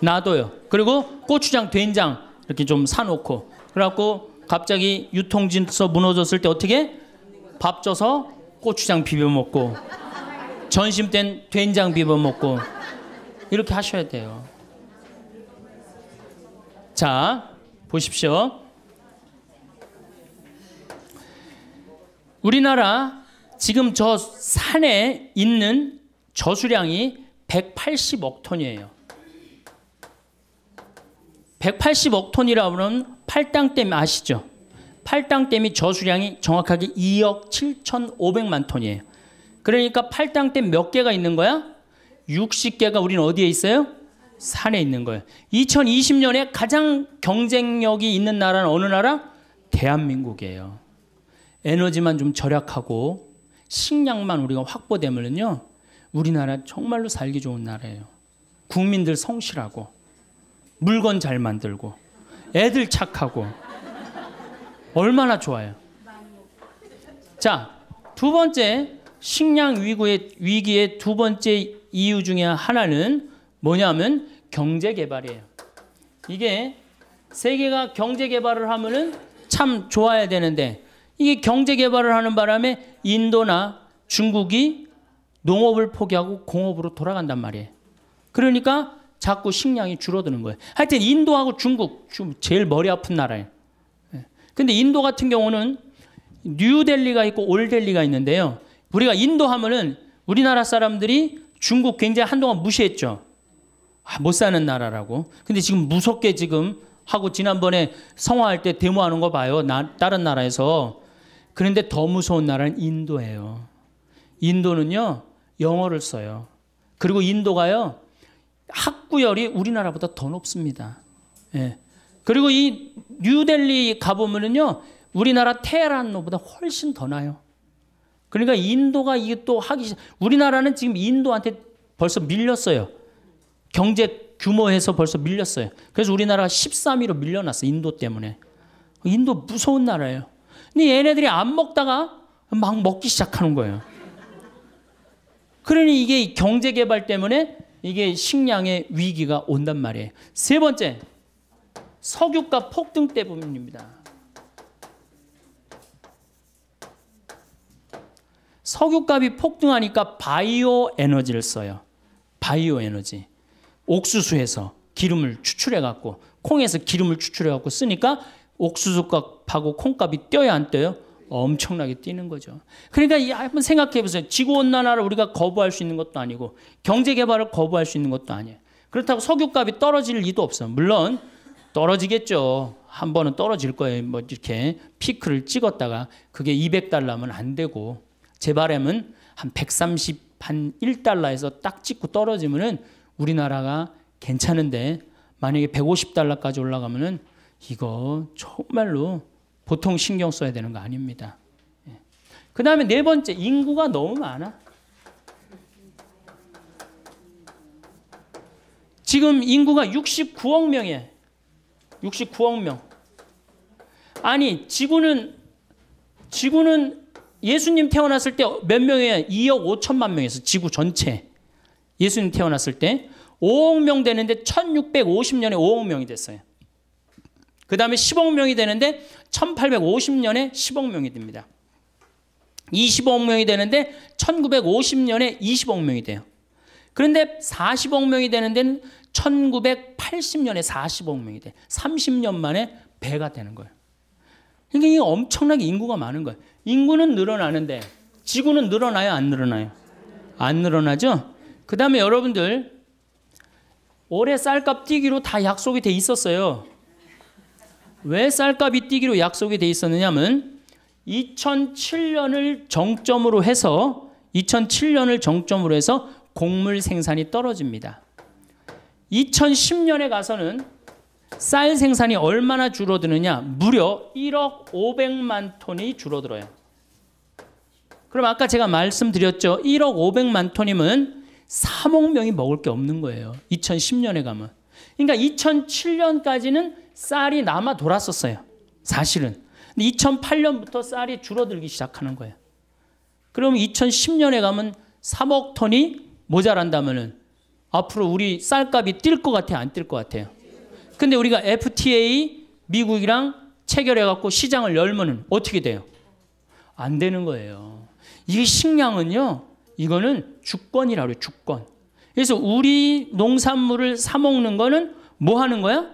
놔둬요. 그리고 고추장, 된장 이렇게 좀 사놓고 그래갖고 갑자기 유통진서 무너졌을 때 어떻게? 밥줘서 고추장 비벼 먹고 전심된 된장 비벼 먹고 이렇게 하셔야 돼요. 자, 보십시오. 우리나라 지금 저 산에 있는 저수량이 180억 톤이에요. 180억 톤이라면 팔당댐 아시죠? 팔당댐이 저수량이 정확하게 2억 7,500만 톤이에요. 그러니까 팔당댐 몇 개가 있는 거야? 60개가 우리는 어디에 있어요? 산에 있는 거예요. 2020년에 가장 경쟁력이 있는 나라는 어느 나라? 대한민국이에요. 에너지만 좀 절약하고 식량만 우리가 확보되면요. 우리나라 정말로 살기 좋은 나라예요. 국민들 성실하고 물건 잘 만들고 애들 착하고 얼마나 좋아요. 자, 두 번째 식량 위기의, 위기의 두 번째 이유 중에 하나는 뭐냐면 경제 개발이에요. 이게 세계가 경제 개발을 하면은 참 좋아야 되는데 이게 경제 개발을 하는 바람에 인도나 중국이 농업을 포기하고 공업으로 돌아간단 말이에요. 그러니까 자꾸 식량이 줄어드는 거예요. 하여튼 인도하고 중국 좀 제일 머리 아픈 나라예요. 예. 근데 인도 같은 경우는 뉴델리가 있고 올델리가 있는데요. 우리가 인도 하면은 우리나라 사람들이 중국 굉장히 한동안 무시했죠. 아, 못 사는 나라라고. 근데 지금 무섭게 지금 하고 지난번에 성화할 때 데모하는 거 봐요. 나, 다른 나라에서. 그런데 더 무서운 나라는 인도예요. 인도는요, 영어를 써요. 그리고 인도가요, 학구열이 우리나라보다 더 높습니다. 예. 그리고 이 뉴델리 가보면은요, 우리나라 테헤란로보다 훨씬 더 나요. 그러니까 인도가 이게 또 하기 시작, 우리나라는 지금 인도한테 벌써 밀렸어요. 경제 규모에서 벌써 밀렸어요. 그래서 우리나라가 13위로 밀려났어, 인도 때문에. 인도 무서운 나라예요. 근데 얘네들이 안 먹다가 막 먹기 시작하는 거예요. 그러니 이게 경제 개발 때문에 이게 식량의 위기가 온단 말이에요. 세 번째, 석유가 폭등 때문입니다. 석유값이 폭등하니까 바이오 에너지를 써요. 바이오 에너지. 옥수수에서 기름을 추출해 갖고 콩에서 기름을 추출해 갖고 쓰니까 옥수수값하고 콩값이 뛰어야 안 뛰어요? 엄청나게 뛰는 거죠. 그러니까 이 한번 생각해 보세요. 지구 온난화를 우리가 거부할 수 있는 것도 아니고 경제 개발을 거부할 수 있는 것도 아니에요. 그렇다고 석유값이 떨어질 리도 없어. 물론 떨어지겠죠. 한 번은 떨어질 거예요. 뭐 이렇게 피크를 찍었다가 그게 200달러면 안 되고 제 바람은 한 130, 한 1달러에서 딱 찍고 떨어지면은 우리나라가 괜찮은데 만약에 150달러까지 올라가면은 이거 정말로 보통 신경 써야 되는 거 아닙니다. 예. 그 다음에 네 번째, 인구가 너무 많아. 지금 인구가 69억 명이에요. 69억 명. 아니, 지구는, 지구는 예수님 태어났을 때 몇 명이에요? 2억 5천만 명에서 지구 전체. 예수님 태어났을 때 5억 명 되는데 1650년에 5억 명이 됐어요. 그 다음에 10억 명이 되는데 1850년에 10억 명이 됩니다. 25억 명이 되는데 1950년에 20억 명이 돼요. 그런데 40억 명이 되는 데는 1980년에 40억 명이 돼. 30년 만에 배가 되는 거예요. 그러니까 이 엄청나게 인구가 많은 거예요. 인구는 늘어나는데 지구는 늘어나요, 안 늘어나요? 안 늘어나죠? 그다음에 여러분들 올해 쌀값 뛰기로 다 약속이 돼 있었어요. 왜 쌀값이 뛰기로 약속이 돼 있었느냐면 2007년을 정점으로 해서 2007년을 정점으로 해서 곡물 생산이 떨어집니다. 2010년에 가서는 쌀 생산이 얼마나 줄어드느냐? 무려 1억 500만 톤이 줄어들어요. 그럼 아까 제가 말씀드렸죠. 1억 500만 톤이면 3억 명이 먹을 게 없는 거예요. 2010년에 가면. 그러니까 2007년까지는 쌀이 남아 돌았었어요. 사실은. 근데 2008년부터 쌀이 줄어들기 시작하는 거예요. 그럼 2010년에 가면 3억 톤이 모자란다면은 앞으로 우리 쌀값이 뛸 것 같아요, 안 뛸 것 같아요. 근데 우리가 FTA 미국이랑 체결해 갖고 시장을 열면은 어떻게 돼요? 안 되는 거예요. 이 식량은요. 이거는 주권이라고 해요. 주권. 그래서 우리 농산물을 사 먹는 거는 뭐 하는 거야?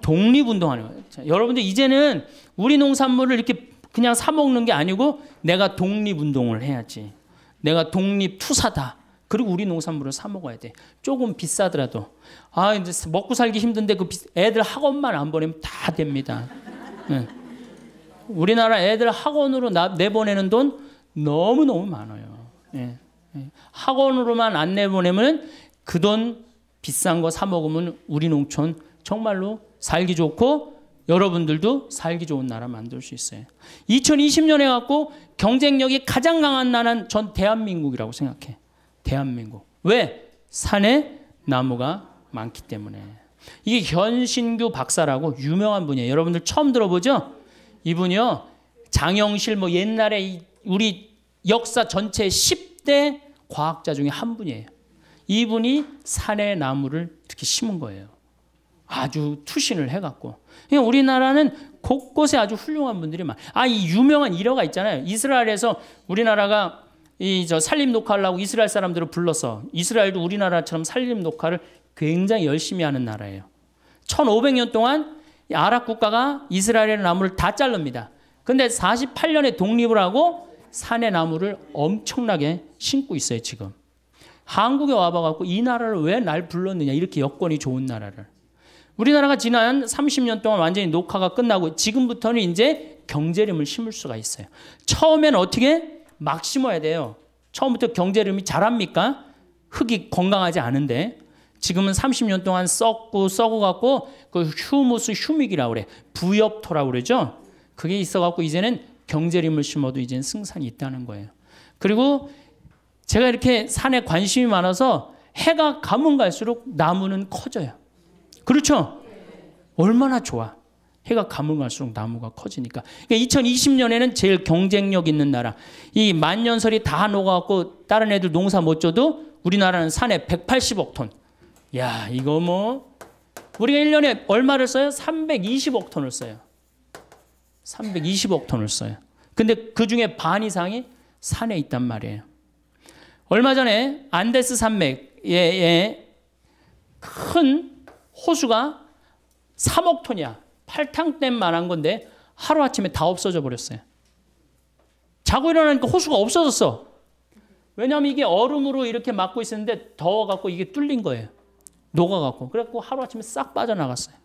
독립운동하는 거예 여러분들 이제는 우리 농산물을 이렇게 그냥 사 먹는 게 아니고 내가 독립운동을 해야지. 내가 독립투사다. 그리고 우리 농산물을 사 먹어야 돼. 조금 비싸더라도. 아, 이제 먹고 살기 힘든데 그 애들 학원만 안 보내면 다 됩니다. 네. 우리나라 애들 학원으로 나, 내보내는 돈 너무너무 많아요. 네. 예. 학원으로만 안내 보내면 그 돈 비싼 거 사 먹으면 우리 농촌 정말로 살기 좋고 여러분들도 살기 좋은 나라 만들 수 있어요. 2020년에 갖고 경쟁력이 가장 강한 나는전 대한민국이라고 생각해. 대한민국. 왜? 산에 나무가 많기 때문에. 이게 현신규 박사라고 유명한 분이에요. 여러분들 처음 들어보죠? 이분이요. 장영실 뭐 옛날에 우리 역사 전체 1 0 과학자 중에 한 분이에요. 이분이 산에 나무를 이렇게 심은 거예요. 아주 투신을 해갖고. 그러니까 우리나라는 곳곳에 아주 훌륭한 분들이 많아요. 아, 이 유명한 일화가 있잖아요. 이스라엘에서 우리나라가 이저 살림 녹화하려고 이스라엘 사람들을 불러서 이스라엘도 우리나라처럼 살림 녹화를 굉장히 열심히 하는 나라예요. 1500년 동안 아랍 국가가 이스라엘의 나무를 다 자릅니다. 근데 48년에 독립을 하고 산의 나무를 엄청나게 신고 있어요, 지금. 한국에 와봐갖고 이 나라를 왜 날 불렀느냐, 이렇게 여건이 좋은 나라를. 우리나라가 지난 30년 동안 완전히 녹화가 끝나고 지금부터는 이제 경제림을 심을 수가 있어요. 처음엔 어떻게? 막 심어야 돼요. 처음부터 경제림이 잘합니까 흙이 건강하지 않은데. 지금은 30년 동안 썩고 썩어갖고 그 휴무스 휴믹이라고 그래. 부엽토라고 그러죠? 그게 있어갖고 이제는 경제림을 심어도 이제는 승산이 있다는 거예요. 그리고 제가 이렇게 산에 관심이 많아서 해가 가면 갈수록 나무는 커져요. 그렇죠? 얼마나 좋아. 해가 가면 갈수록 나무가 커지니까. 그러니까 2020년에는 제일 경쟁력 있는 나라. 이 만년설이 다 녹아갖고 다른 애들 농사 못 줘도 우리나라는 산에 180억 톤. 야, 이거 뭐. 우리가 1년에 얼마를 써요? 320억 톤을 써요. 320억 톤을 써요. 근데 그 중에 반 이상이 산에 있단 말이에요. 얼마 전에 안데스 산맥에 큰 호수가 3억 톤이야. 팔탕댐만한 건데 하루아침에 다 없어져 버렸어요. 자고 일어나니까 호수가 없어졌어. 왜냐하면 이게 얼음으로 이렇게 막고 있었는데 더워갖고 이게 뚫린 거예요. 녹아갖고. 그래갖고 하루아침에 싹 빠져나갔어요.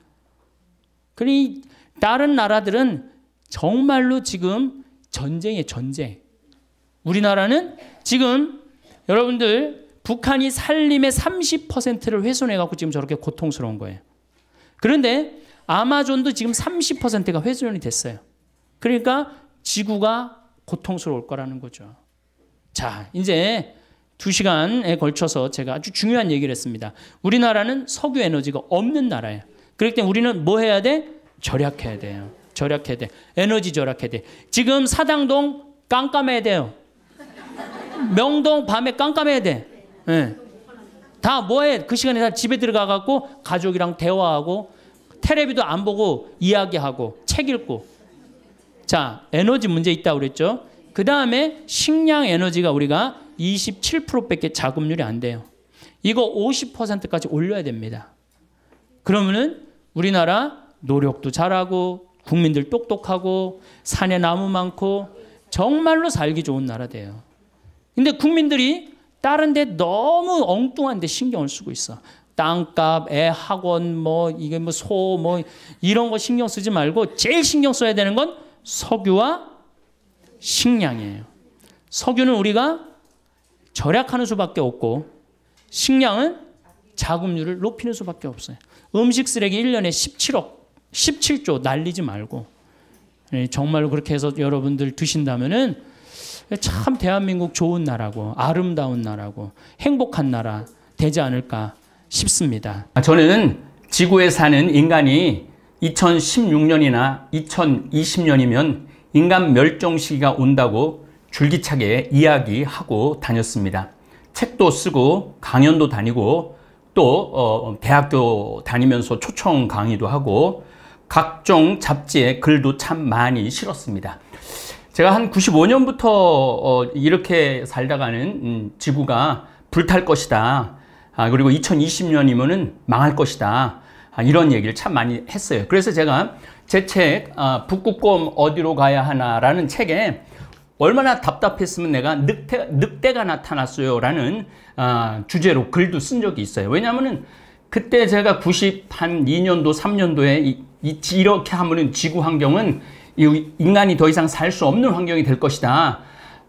그러니 다른 나라들은 정말로 지금 전쟁의 전쟁. 우리나라는 지금 여러분들 북한이 산림의 30%를 훼손해갖고 지금 저렇게 고통스러운 거예요. 그런데 아마존도 지금 30%가 훼손이 됐어요. 그러니까 지구가 고통스러울 거라는 거죠. 자, 이제 두 시간에 걸쳐서 제가 아주 중요한 얘기를 했습니다. 우리나라는 석유 에너지가 없는 나라예요. 그렇기 때문에 우리는 뭐 해야 돼? 절약해야 돼요. 절약해야 돼. 에너지 절약해야 돼. 지금 사당동 깜깜해야 돼요. 명동 밤에 깜깜해야 돼. 네. 다 뭐해? 그 시간에 다 집에 들어가 갖고 가족이랑 대화하고 테레비도 안 보고 이야기하고 책 읽고. 자, 에너지 문제 있다 그랬죠? 그 다음에 식량 에너지가 우리가 27%밖에 자금률이 안 돼요. 이거 50%까지 올려야 됩니다. 그러면은 우리나라 노력도 잘하고 국민들 똑똑하고 산에 나무 많고 정말로 살기 좋은 나라 돼요. 근데 국민들이 다른 데 너무 엉뚱한 데 신경을 쓰고 있어. 땅값, 애 학원, 뭐, 이게 뭐, 소, 뭐, 이런 거 신경 쓰지 말고 제일 신경 써야 되는 건 석유와 식량이에요. 석유는 우리가 절약하는 수밖에 없고, 식량은 자급률을 높이는 수밖에 없어요. 음식 쓰레기 1년에 17억, 17조 날리지 말고, 예, 정말로 그렇게 해서 여러분들 드신다면은 참 대한민국 좋은 나라고 아름다운 나라고 행복한 나라 되지 않을까 싶습니다. 저는 지구에 사는 인간이 2016년이나 2020년이면 인간 멸종 시기가 온다고 줄기차게 이야기하고 다녔습니다. 책도 쓰고 강연도 다니고 또 어, 대학교 다니면서 초청 강의도 하고 각종 잡지에 글도 참 많이 실었습니다. 제가 한 95년부터 어, 이렇게 살다가는 음, 지구가 불탈 것이다. 아, 그리고 2020년이면은 망할 것이다. 아, 이런 얘기를 참 많이 했어요. 그래서 제가 제 책, 아, 북극곰 어디로 가야 하나라는 책에 얼마나 답답했으면 내가 늑대, 늑대가 나타났어요. 라는 아, 주제로 글도 쓴 적이 있어요. 왜냐면은 그때 제가 92년도, 3년도에 이, 이, 이렇게 하면은 지구 환경은 인간이 더 이상 살 수 없는 환경이 될 것이다.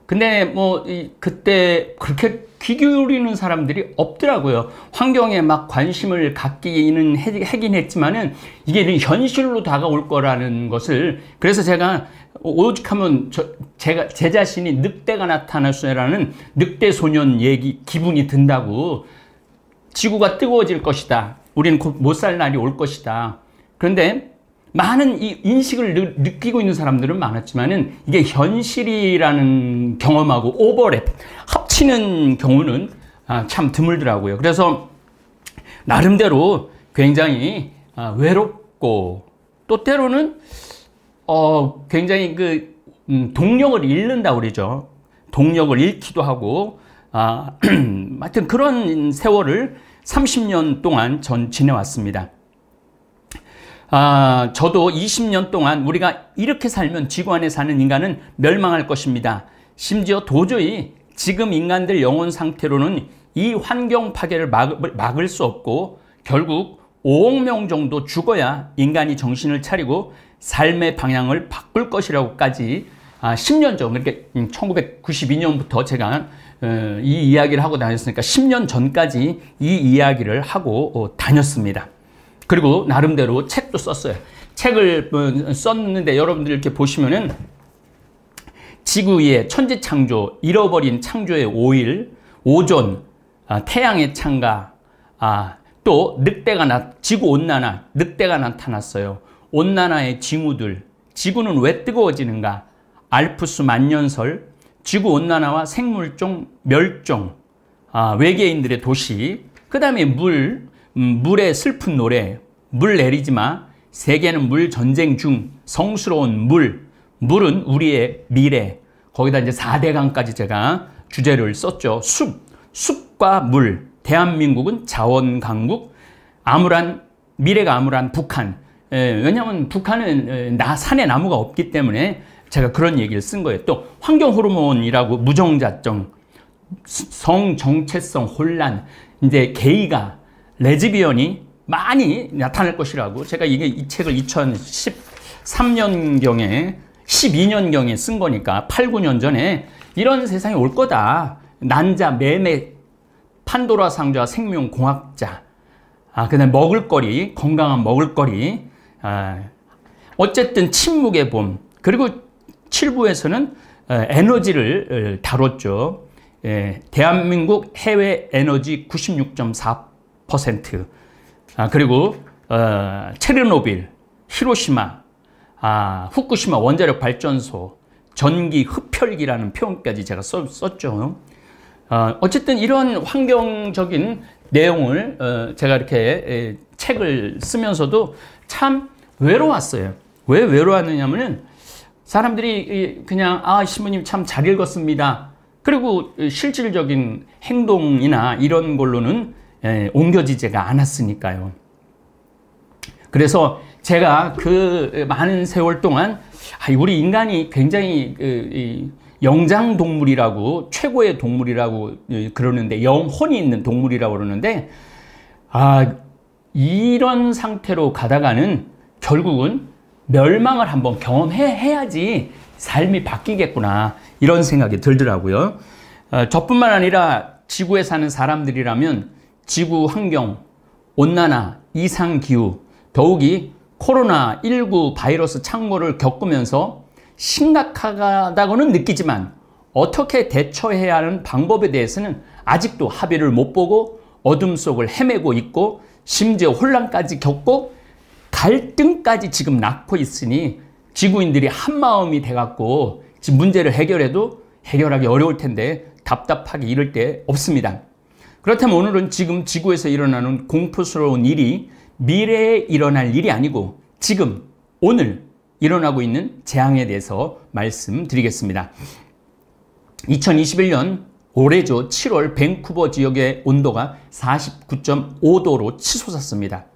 근데 뭐 그때 그렇게 귀 기울이는 사람들이 없더라고요. 환경에 막 관심을 갖기는 하긴 했지만은 이게 현실로 다가올 거라는 것을 그래서 제가 오죽하면 저, 제가 제 자신이 늑대가 나타났어라는 늑대 소년 얘기 기분이 든다고 지구가 뜨거워질 것이다. 우리는 곧 못 살 날이 올 것이다. 그런데 많은 이 인식을 느, 끼고 있는 사람들은 많았지만은 이게 현실이라는 경험하고 오버랩 합치는 경우는 아, 참 드물더라고요. 그래서 나름대로 굉장히 아, 외롭고 또 때로는 어, 굉장히 그 음, 동력을 잃는다 그러죠. 동력을 잃기도 하고 아, 하여튼 그런 세월을 30년 동안 전 지내왔습니다. 아, 저도 20년 동안 우리가 이렇게 살면 지구 안에 사는 인간은 멸망할 것입니다. 심지어 도저히 지금 인간들 영혼 상태로는 이 환경 파괴를 막을, 막을 수 없고 결국 5억 명 정도 죽어야 인간이 정신을 차리고 삶의 방향을 바꿀 것이라고까지 아, 10년 전, 그러니까 1992년부터 제가 어, 이 이야기를 하고 다녔으니까 10년 전까지 이 이야기를 하고 어, 다녔습니다. 그리고 나름대로 책도 썼어요. 책을 썼는데 여러분들 이렇게 보시면은 지구의 천지 창조, 잃어버린 창조의 5일, 오존, 아, 태양의 창가, 아, 또 늑대가 나, 지구 온난화, 늑대가 나타났어요. 온난화의 징후들, 지구는 왜 뜨거워지는가? 알프스 만년설, 지구 온난화와 생물종 멸종, 아, 외계인들의 도시, 그 다음에 물, 음, 물의 슬픈 노래, 물 내리지 마, 세계는 물 전쟁 중, 성스러운 물, 물은 우리의 미래. 거기다 이제 4대강까지 제가 주제를 썼죠. 숲, 숲과 물, 대한민국은 자원 강국, 암울한, 미래가 암울한 북한. 에, 예, 왜냐하면 북한은 에, 예, 나, 산에 나무가 없기 때문에 제가 그런 얘기를 쓴 거예요. 또 환경 호르몬이라고 무정자정, 성 정체성 혼란, 이제 개이가 레즈비언이 많이 나타날 것이라고 제가 이게 이 책을 2013년경에 12년경에 쓴 거니까 8, 9년 전에 이런 세상이 올 거다. 난자, 매매, 판도라 상자, 생명공학자, 아, 그다음 먹을거리, 건강한 먹을거리, 아, 어쨌든 침묵의 봄, 그리고 7부에서는 어, 에너지를 어, 다뤘죠. 예, 대한민국 해외 에너지 96.4% 아, 그리고 어, 체르노빌, 히로시마, 아, 후쿠시마 원자력 발전소, 전기 흡혈기라는 표현까지 제가 써, 썼죠. 어, 어쨌든 이런 환경적인 내용을 어, 제가 이렇게 에, 책을 쓰면서도 참 외로웠어요. 왜 외로웠느냐면은 사람들이 그냥 아 신부님 참 잘 읽었습니다. 그리고 실질적인 행동이나 이런 걸로는 예, 옮겨지지가 않았으니까요. 그래서 제가 그 많은 세월 동안 아, 우리 인간이 굉장히 그 영장 동물이라고 최고의 동물이라고 그러는데 영혼이 있는 동물이라고 그러는데 아 이런 상태로 가다가는 결국은 멸망을 한번 경험해야지 삶이 바뀌겠구나 이런 생각이 들더라고요. 어, 저뿐만 아니라 지구에 사는 사람들이라면 지구 환경, 온난화, 이상기후, 더욱이 코로나19 바이러스 창궐을 겪으면서 심각하다고는 느끼지만 어떻게 대처해야 하는 방법에 대해서는 아직도 합의를 못 보고 어둠 속을 헤매고 있고 심지어 혼란까지 겪고 갈등까지 지금 낳고 있으니 지구인들이 한마음이 돼갖고 문제를 해결해도 해결하기 어려울 텐데 답답하게 이럴 때 없습니다. 그렇다면 오늘은 지금 지구에서 일어나는 공포스러운 일이 미래에 일어날 일이 아니고 지금, 오늘 일어나고 있는 재앙에 대해서 말씀드리겠습니다. 2021년 올해죠. 7월 밴쿠버 지역의 온도가 49.5도로 치솟았습니다.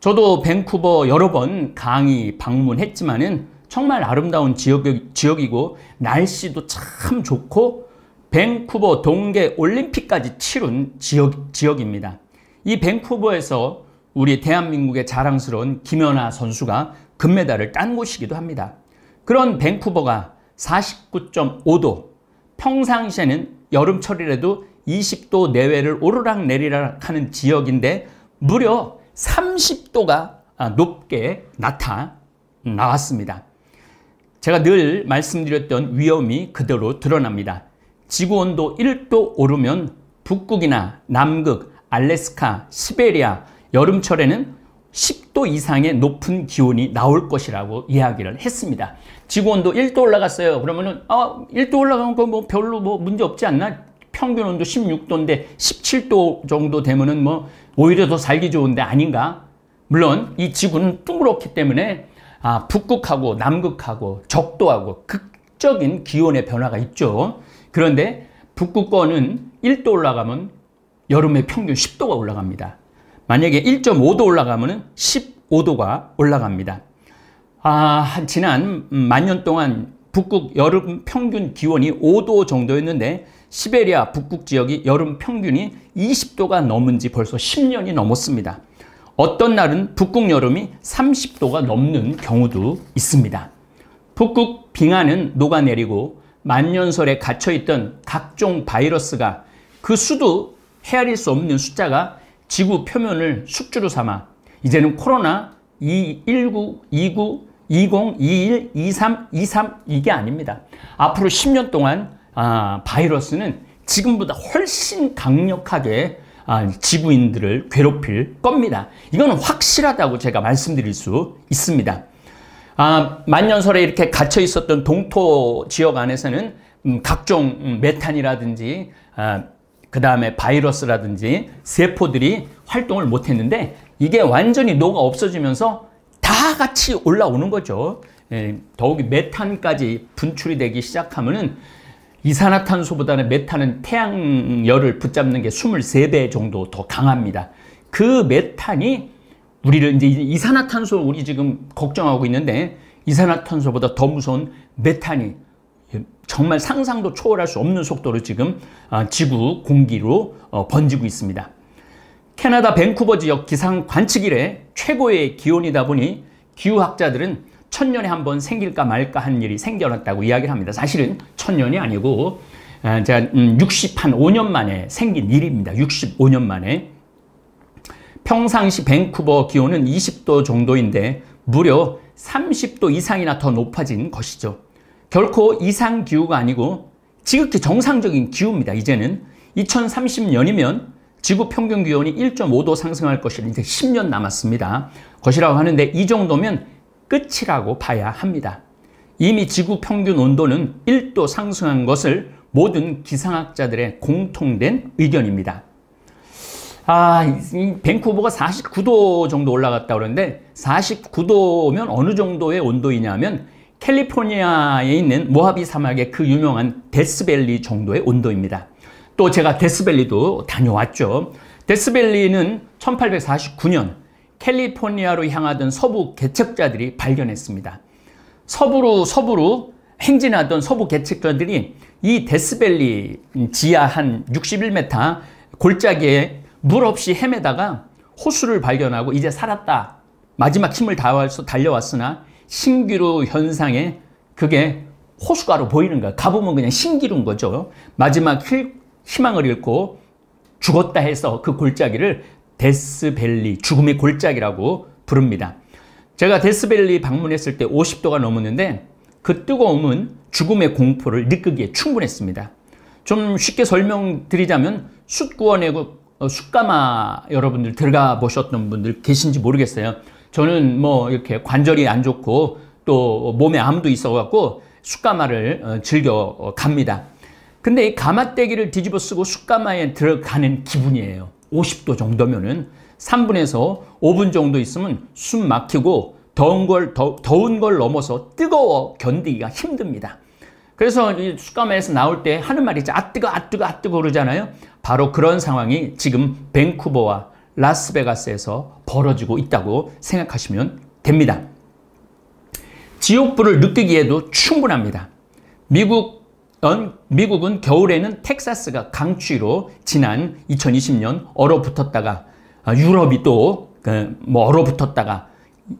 저도 밴쿠버 여러 번 강의 방문했지만은 정말 아름다운 지역, 지역이고 날씨도 참 좋고 밴쿠버 동계 올림픽까지 치룬 지역, 지역입니다. 이 밴쿠버에서 우리 대한민국의 자랑스러운 김연아 선수가 금메달을 딴 곳이기도 합니다. 그런 밴쿠버가 49.5도, 평상시에는 여름철이라도 20도 내외를 오르락 내리락 하는 지역인데 무려 30도가 아, 높게 나타나왔습니다. 제가 늘 말씀드렸던 위험이 그대로 드러납니다. 지구 온도 1도 오르면 북극이나 남극, 알래스카, 시베리아 여름철에는 10도 이상의 높은 기온이 나올 것이라고 이야기를 했습니다. 지구 온도 1도 올라갔어요. 그러면은 아, 어, 1도 올라간 거뭐 별로 뭐 문제 없지 않나? 평균 온도 16도인데 17도 정도 되면은 뭐 오히려 더 살기 좋은데 아닌가? 물론 이 지구는 둥그렇기 때문에 아, 북극하고 남극하고 적도하고 극적인 기온의 변화가 있죠. 그런데 북극권은 1도 올라가면 여름에 평균 10도가 올라갑니다. 만약에 1.5도 올라가면 15도가 올라갑니다. 아, 지난 만년 동안 북극 여름 평균 기온이 5도 정도였는데 시베리아 북극 지역이 여름 평균이 20도가 넘은 지 벌써 10년이 넘었습니다. 어떤 날은 북극 여름이 30도가 넘는 경우도 있습니다. 북극 빙하는 녹아내리고 만년설에 갇혀있던 각종 바이러스가 그 수도 헤아릴 수 없는 숫자가 지구 표면을 숙주로 삼아 이제는 코로나 219, 29, 20, 21, 23, 23 이게 아닙니다. 앞으로 10년 동안 아, 바이러스는 지금보다 훨씬 강력하게 아, 지구인들을 괴롭힐 겁니다. 이건 확실하다고 제가 말씀드릴 수 있습니다. 아, 만년설에 이렇게 갇혀 있었던 동토 지역 안에서는 음, 각종 음, 메탄이라든지 아, 그 다음에 바이러스라든지 세포들이 활동을 못했는데 이게 완전히 녹아 없어지면서 다 같이 올라오는 거죠. 예, 더욱이 메탄까지 분출이 되기 시작하면은 이산화탄소보다는 메탄은 태양열을 붙잡는 게 23배 정도 더 강합니다. 그 메탄이 우리를 이제 이산화탄소 우리 지금 걱정하고 있는데 이산화탄소보다 더 무서운 메탄이 정말 상상도 초월할 수 없는 속도로 지금 아, 지구 공기로 어, 번지고 있습니다. 캐나다 밴쿠버 지역 기상 관측 일에 최고의 기온이다 보니 기후학자들은 천년에 한 번 생길까 말까 한 일이 생겨났다고 이야기를 합니다. 사실은 천년이 아니고 아, 제가 6 음, 5년 만에 생긴 일입니다. 65년 만에. 평상시 밴쿠버 기온은 20도 정도인데 무려 30도 이상이나 더 높아진 것이죠. 결코 이상 기후가 아니고 지극히 정상적인 기후입니다. 이제는 2030년이면 지구 평균 기온이 1.5도 상승할 것이니 이제 10년 남았습니다. 것이라고 하는데 이 정도면 끝이라고 봐야 합니다. 이미 지구 평균 온도는 1도 상승한 것을 모든 기상학자들의 공통된 의견입니다. 아, 이밴쿠버가 49도 정도 올라갔다 그러는데 49도면 어느 정도의 온도이냐면 캘리포니아에 있는 모하비 사막의 그 유명한 데스밸리 정도의 온도입니다. 또 제가 데스밸리도 다녀왔죠. 데스밸리는 1849년 캘리포니아로 향하던 서부 개척자들이 발견했습니다. 서부로 서부로 행진하던 서부 개척자들이 이 데스밸리 지하 한 61m 골짜기에 물 없이 헤매다가 호수를 발견하고 이제 살았다. 마지막 힘을 다해서 달려왔으나 신기루 현상에 그게 호수가로 보이는 거야. 가보면 그냥 신기루인 거죠. 마지막 희망을 잃고 죽었다 해서 그 골짜기를 데스밸리, 죽음의 골짜기라고 부릅니다. 제가 데스밸리 방문했을 때 50도가 넘었는데 그 뜨거움은 죽음의 공포를 느끼기에 충분했습니다. 좀 쉽게 설명드리자면 숯구워내고 어, 숙가마 여러분들 들어가 보셨던 분들 계신지 모르겠어요. 저는 뭐 이렇게 관절이 안 좋고 또 몸에 암도 있어갖고 숙가마를 어, 즐겨 갑니다. 근데 이 가마떼기를 뒤집어 쓰고 숙가마에 들어가는 기분이에요. 50도 정도면은 3분에서 5분 정도 있으면 숨 막히고 더운 걸, 더, 더운 걸 넘어서 뜨거워 견디기가 힘듭니다. 그래서 이 숙가마에서 나올 때 하는 말이 아 뜨거, 아 뜨거, 아 뜨거 그러잖아요. 바로 그런 상황이 지금 밴쿠버와 라스베가스에서 벌어지고 있다고 생각하시면 됩니다. 지옥불을 느끼기에도 충분합니다. 미국, 어, 미국은 겨울에는 텍사스가 강추위로 지난 2020년 얼어붙었다가 아, 유럽이 또뭐 그, 얼어붙었다가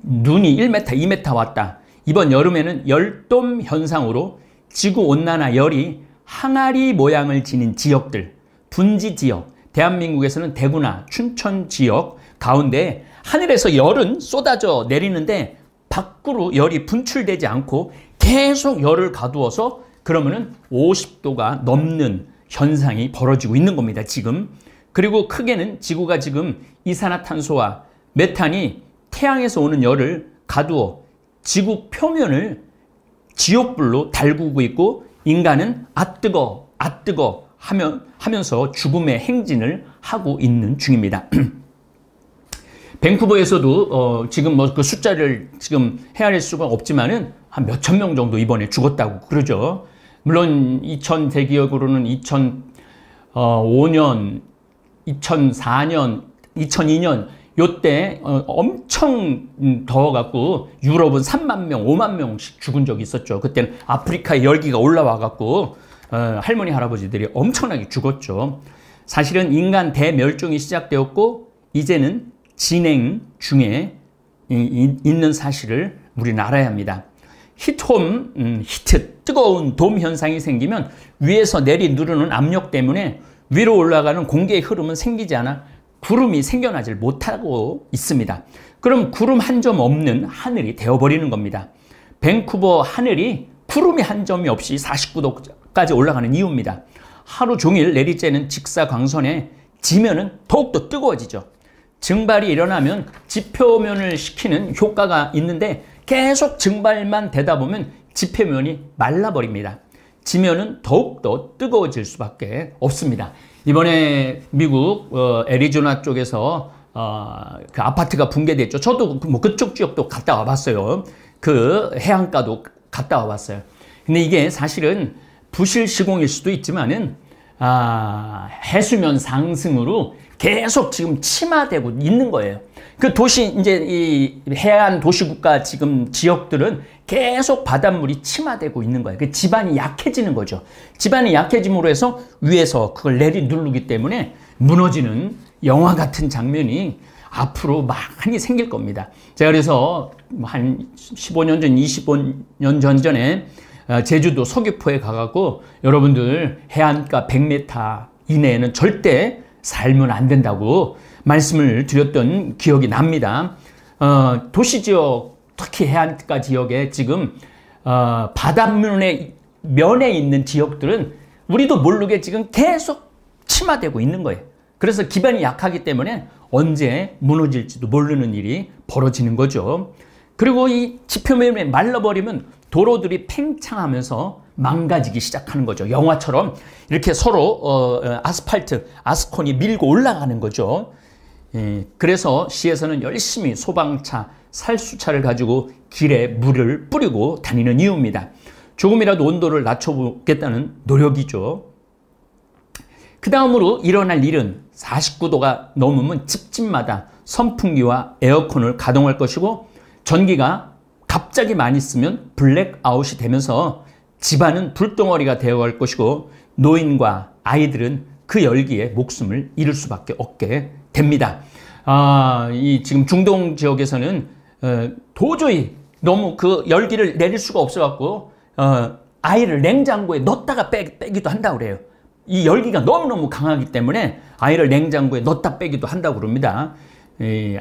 눈이 1m, 2m 왔다. 이번 여름에는 열돔 현상으로 지구온난화 열이 항아리 모양을 지닌 지역들 분지 지역, 대한민국에서는 대구나 춘천 지역 가운데 하늘에서 열은 쏟아져 내리는데 밖으로 열이 분출되지 않고 계속 열을 가두어서 그러면은 50도가 넘는 현상이 벌어지고 있는 겁니다. 지금. 그리고 크게는 지구가 지금 이산화탄소와 메탄이 태양에서 오는 열을 가두어 지구 표면을 지옥불로 달구고 있고 인간은 아뜨거 아뜨거 하면, 하면서 죽음의 행진을 하고 있는 중입니다. 밴쿠버에서도 어, 지금 뭐 그 숫자를 지금 헤아릴 수가 없지만은 한 몇천 명 정도 이번에 죽었다고 그러죠. 물론 2000 대기업으로는 2005년, 2004년, 2002년 요때 어, 엄청 더워갖고 유럽은 3만 명, 5만 명씩 죽은 적이 있었죠. 그때는 아프리카에 열기가 올라와갖고 어, 할머니 할아버지들이 엄청나게 죽었죠. 사실은 인간 대멸종이 시작되었고 이제는 진행 중에 이, 이, 있는 사실을 우리는 알아야 합니다. 히트홈, 음, 히트, 뜨거운 돔 현상이 생기면 위에서 내리 누르는 압력 때문에 위로 올라가는 공기의 흐름은 생기지 않아 구름이 생겨나질 못하고 있습니다. 그럼 구름 한 점 없는 하늘이 되어버리는 겁니다. 밴쿠버 하늘이 구름이 한 점이 없이 49도 까지 올라가는 이유입니다. 하루 종일 내리쬐는 직사광선에 지면은 더욱더 뜨거워지죠. 증발이 일어나면 지표면을 식히는 효과가 있는데 계속 증발만 되다 보면 지표면이 말라버립니다. 지면은 더욱더 뜨거워질 수밖에 없습니다. 이번에 미국 어, 애리조나 쪽에서 어, 그 아파트가 붕괴됐죠. 저도 그 뭐 그쪽 지역도 갔다 와봤어요. 그 해안가도 갔다 와봤어요. 근데 이게 사실은 부실 시공일 수도 있지만은 아, 해수면 상승으로 계속 지금 침하되고 있는 거예요. 그 도시 이제 이 해안 도시국가 지금 지역들은 계속 바닷물이 침하되고 있는 거예요. 그 지반이 약해지는 거죠. 지반이 약해짐으로 해서 위에서 그걸 내리 누르기 때문에 무너지는 영화 같은 장면이 앞으로 많이 생길 겁니다. 제가 그래서 한 15년 전, 25년 전 전에 아, 제주도 서귀포에 가갖고 여러분들 해안가 100m 이내에는 절대 살면 안 된다고 말씀을 드렸던 기억이 납니다. 어, 도시 지역 특히 해안가 지역에 지금 어, 바닷면에 면에 있는 지역들은 우리도 모르게 지금 계속 침하되고 있는 거예요. 그래서 기반이 약하기 때문에 언제 무너질지도 모르는 일이 벌어지는 거죠. 그리고 이 지표면에 말라버리면 도로들이 팽창하면서 망가지기 시작하는 거죠. 영화처럼 이렇게 서로 어, 어, 아스팔트, 아스콘이 밀고 올라가는 거죠. 예, 그래서 시에서는 열심히 소방차, 살수차를 가지고 길에 물을 뿌리고 다니는 이유입니다. 조금이라도 온도를 낮춰보겠다는 노력이죠. 그 다음으로 일어날 일은 49도가 넘으면 집집마다 선풍기와 에어컨을 가동할 것이고 전기가 갑자기 많이 쓰면 블랙아웃이 되면서 집안은 불덩어리가 되어갈 것이고 노인과 아이들은 그 열기에 목숨을 잃을 수밖에 없게 됩니다. 아, 이 지금 중동 지역에서는 어, 도저히 너무 그 열기를 내릴 수가 없어갖고 어, 아이를 냉장고에 넣었다가 빼, 빼기도 한다고 그래요. 이 열기가 너무너무 강하기 때문에 아이를 냉장고에 넣었다 빼기도 한다고 그럽니다.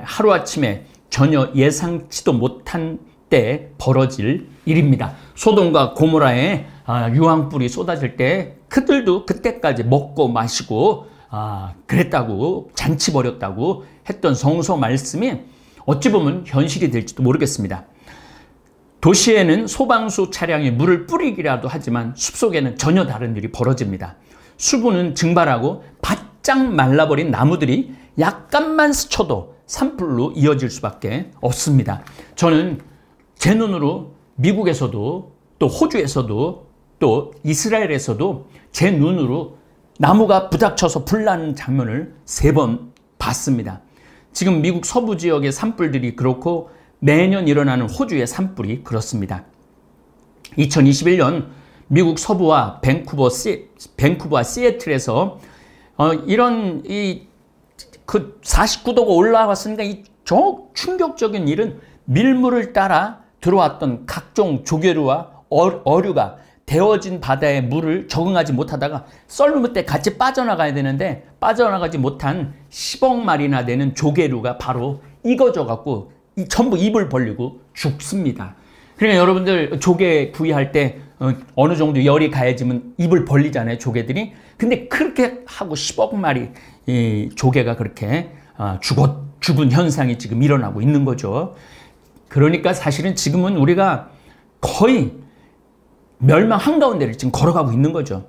하루아침에 전혀 예상치도 못한 때 벌어질 일입니다. 소돔과 고모라의 아, 유황불이 쏟아질 때 그들도 그때까지 먹고 마시고 아, 그랬다고 잔치 버렸다고 했던 성서 말씀이 어찌 보면 현실이 될지도 모르겠습니다. 도시에는 소방수 차량이 물을 뿌리기라도 하지만 숲속에는 전혀 다른 일이 벌어집니다. 수분은 증발하고 바짝 말라버린 나무들이 약간만 스쳐도 산불로 이어질 수밖에 없습니다. 저는 제 눈으로 미국에서도 또 호주에서도 또 이스라엘에서도 제 눈으로 나무가 부닥쳐서 불나는 장면을 세 번 봤습니다. 지금 미국 서부 지역의 산불들이 그렇고 매년 일어나는 호주의 산불이 그렇습니다. 2021년 미국 서부와 밴쿠버, 시, 밴쿠버와 시애틀에서 어, 이런 이 그 49도가 올라왔으니까 이 충격적인 일은 밀물을 따라 들어왔던 각종 조개류와 어류가 데워진 바다의 물을 적응하지 못하다가 썰물 때 같이 빠져나가야 되는데 빠져나가지 못한 10억 마리나 되는 조개류가 바로 익어져 갖고 전부 입을 벌리고 죽습니다. 그러니까 여러분들 조개 구이할 때 어, 어느 정도 열이 가해지면 입을 벌리잖아요 조개들이. 근데 그렇게 하고 10억 마리 조개가 그렇게 아, 죽었 죽은 현상이 지금 일어나고 있는 거죠. 그러니까 사실은 지금은 우리가 거의 멸망 한가운데를 지금 걸어가고 있는 거죠.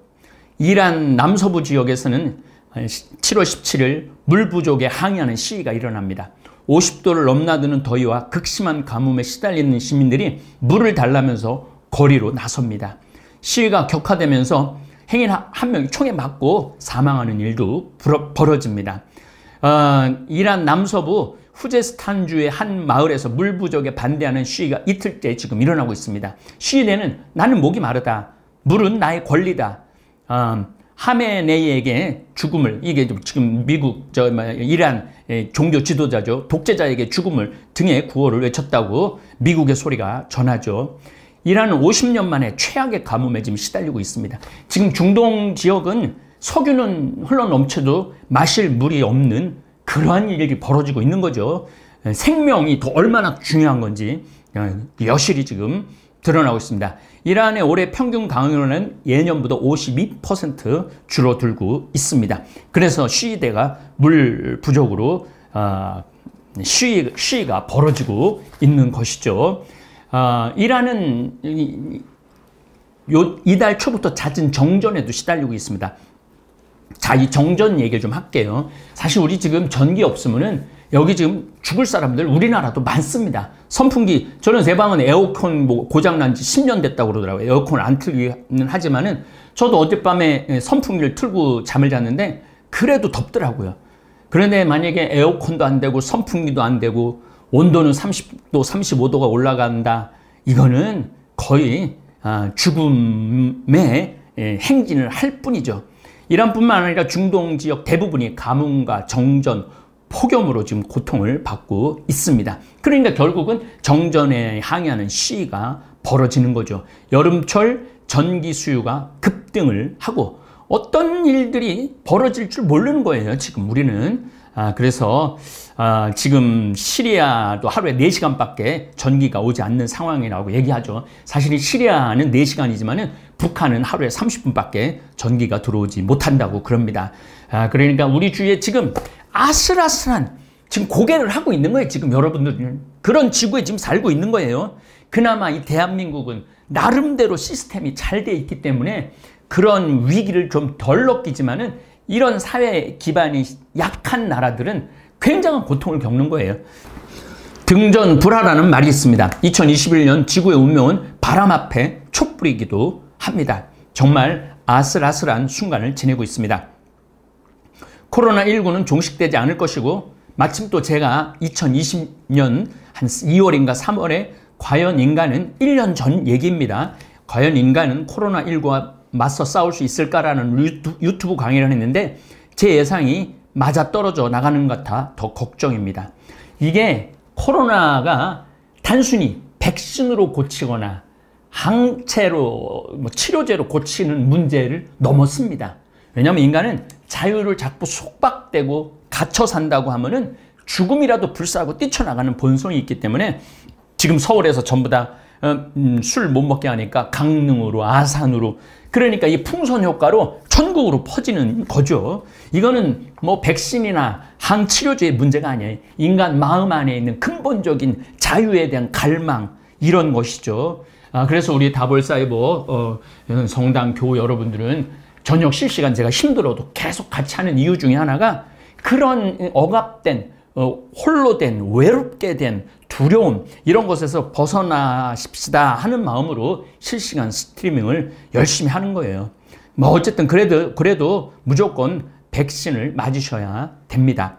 이란 남서부 지역에서는 7월 17일 물 부족에 항의하는 시위가 일어납니다. 50도를 넘나드는 더위와 극심한 가뭄에 시달리는 시민들이 물을 달라면서 거리로 나섭니다. 시위가 격화되면서 행인 한 명이 총에 맞고 사망하는 일도 벌어집니다. 어, 이란 남서부 후제스탄주의 한 마을에서 물 부족에 반대하는 시위가 이틀째 지금 일어나고 있습니다. 시위대는 나는 목이 마르다. 물은 나의 권리다. 어, 아, 하메네이에게 죽음을 이게 지금 미국 저 뭐, 이란 예, 종교 지도자죠 독재자에게 죽음을 등의 구호를 외쳤다고 미국의 소리가 전하죠. 이란은 50년 만에 최악의 가뭄에 지금 시달리고 있습니다. 지금 중동 지역은 석유는 흘러 넘쳐도 마실 물이 없는 그러한 일이 벌어지고 있는 거죠. 생명이 더 얼마나 중요한 건지 어, 여실히 지금 드러나고 있습니다. 이란의 올해 평균 강우량 예년보다 52% 줄어들고 있습니다. 그래서 시위대가 물 부족으로 어, 시위, 시위가 벌어지고 있는 것이죠. 어, 이란은 요, 이달 초부터 잦은 정전에도 시달리고 있습니다. 자, 이 정전 얘기 를좀 할게요. 사실 우리 지금 전기 없으면은 여기 지금 죽을 사람들 우리나라도 많습니다. 선풍기, 저는 제 방은 에어컨 뭐 고장난 지 10년 됐다고 그러더라고요. 에어컨 안 틀기는 하지만은 저도 어젯밤에 선풍기를 틀고 잠을 잤는데 그래도 덥더라고요. 그런데 만약에 에어컨도 안 되고 선풍기도 안 되고 온도는 30도, 35도가 올라간다. 이거는 거의 아, 죽음의 예, 행진을 할 뿐이죠. 이란뿐만 아니라 중동 지역 대부분이 가뭄과 정전, 폭염으로 지금 고통을 받고 있습니다. 그러니까 결국은 정전에 항의하는 시위가 벌어지는 거죠. 여름철 전기 수요가 급등을 하고 어떤 일들이 벌어질 줄 모르는 거예요. 지금 우리는 아, 그래서 아, 지금 시리아도 하루에 4시간밖에 전기가 오지 않는 상황이라고 얘기하죠. 사실 시리아는 4시간이지만 은 북한은 하루에 30분밖에 전기가 들어오지 못한다고 그럽니다. 아, 그러니까 우리 주위에 지금 아슬아슬한 지금 고개를 하고 있는 거예요. 지금 여러분들 그런 지구에 지금 살고 있는 거예요. 그나마 이 대한민국은 나름대로 시스템이 잘 돼 있기 때문에 그런 위기를 좀 덜 느끼지만은 이런 사회 기반이 약한 나라들은 굉장한 고통을 겪는 거예요. 등전 불화라는 말이 있습니다. 2021년 지구의 운명은 바람 앞에 촛불이기도 합니다. 정말 아슬아슬한 순간을 지내고 있습니다. 코로나19는 종식되지 않을 것이고 마침 또 제가 2020년 한 2월인가 3월에 과연 인간은 1년 전 얘기입니다. 과연 인간은 코로나19와 맞서 싸울 수 있을까라는 유튜브 강의를 했는데 제 예상이 맞아떨어져 나가는 것 같아 더 걱정입니다. 이게 코로나가 단순히 백신으로 고치거나 항체로 뭐 치료제로 고치는 문제를 넘었습니다. 왜냐하면 인간은 자유를 자꾸 속박되고 갇혀 산다고 하면은 죽음이라도 불사하고 뛰쳐나가는 본성이 있기 때문에 지금 서울에서 전부 다 술못 어, 음, 먹게 하니까 강릉으로 아산으로 그러니까 이 풍선 효과로 천국으로 퍼지는 거죠. 이거는 뭐 백신이나 항치료제의 문제가 아니에요. 인간 마음 안에 있는 근본적인 자유에 대한 갈망 이런 것이죠. 아, 그래서 우리 다볼사이버 어, 성당 교우 여러분들은 저녁 실시간 제가 힘들어도 계속 같이 하는 이유 중에 하나가 그런 억압된 어, 홀로 된 외롭게 된 두려움 이런 것에서 벗어나십시다 하는 마음으로 실시간 스트리밍을 열심히 하는 거예요. 뭐 어쨌든 그래도 그래도 무조건 백신을 맞으셔야 됩니다.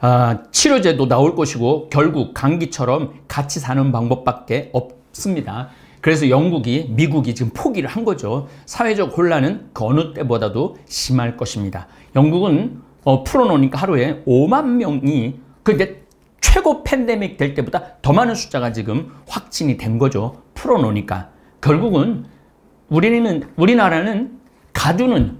아, 치료제도 나올 것이고 결국 감기처럼 같이 사는 방법밖에 없습니다. 그래서 영국이 미국이 지금 포기를 한 거죠. 사회적 혼란은 그 어느 때보다도 심할 것입니다. 영국은 어, 풀어놓으니까 하루에 5만 명이 근데 그러니까 최고 팬데믹 될 때보다 더 많은 숫자가 지금 확진이 된 거죠. 풀어놓으니까. 결국은 우리는, 우리나라는 가두는,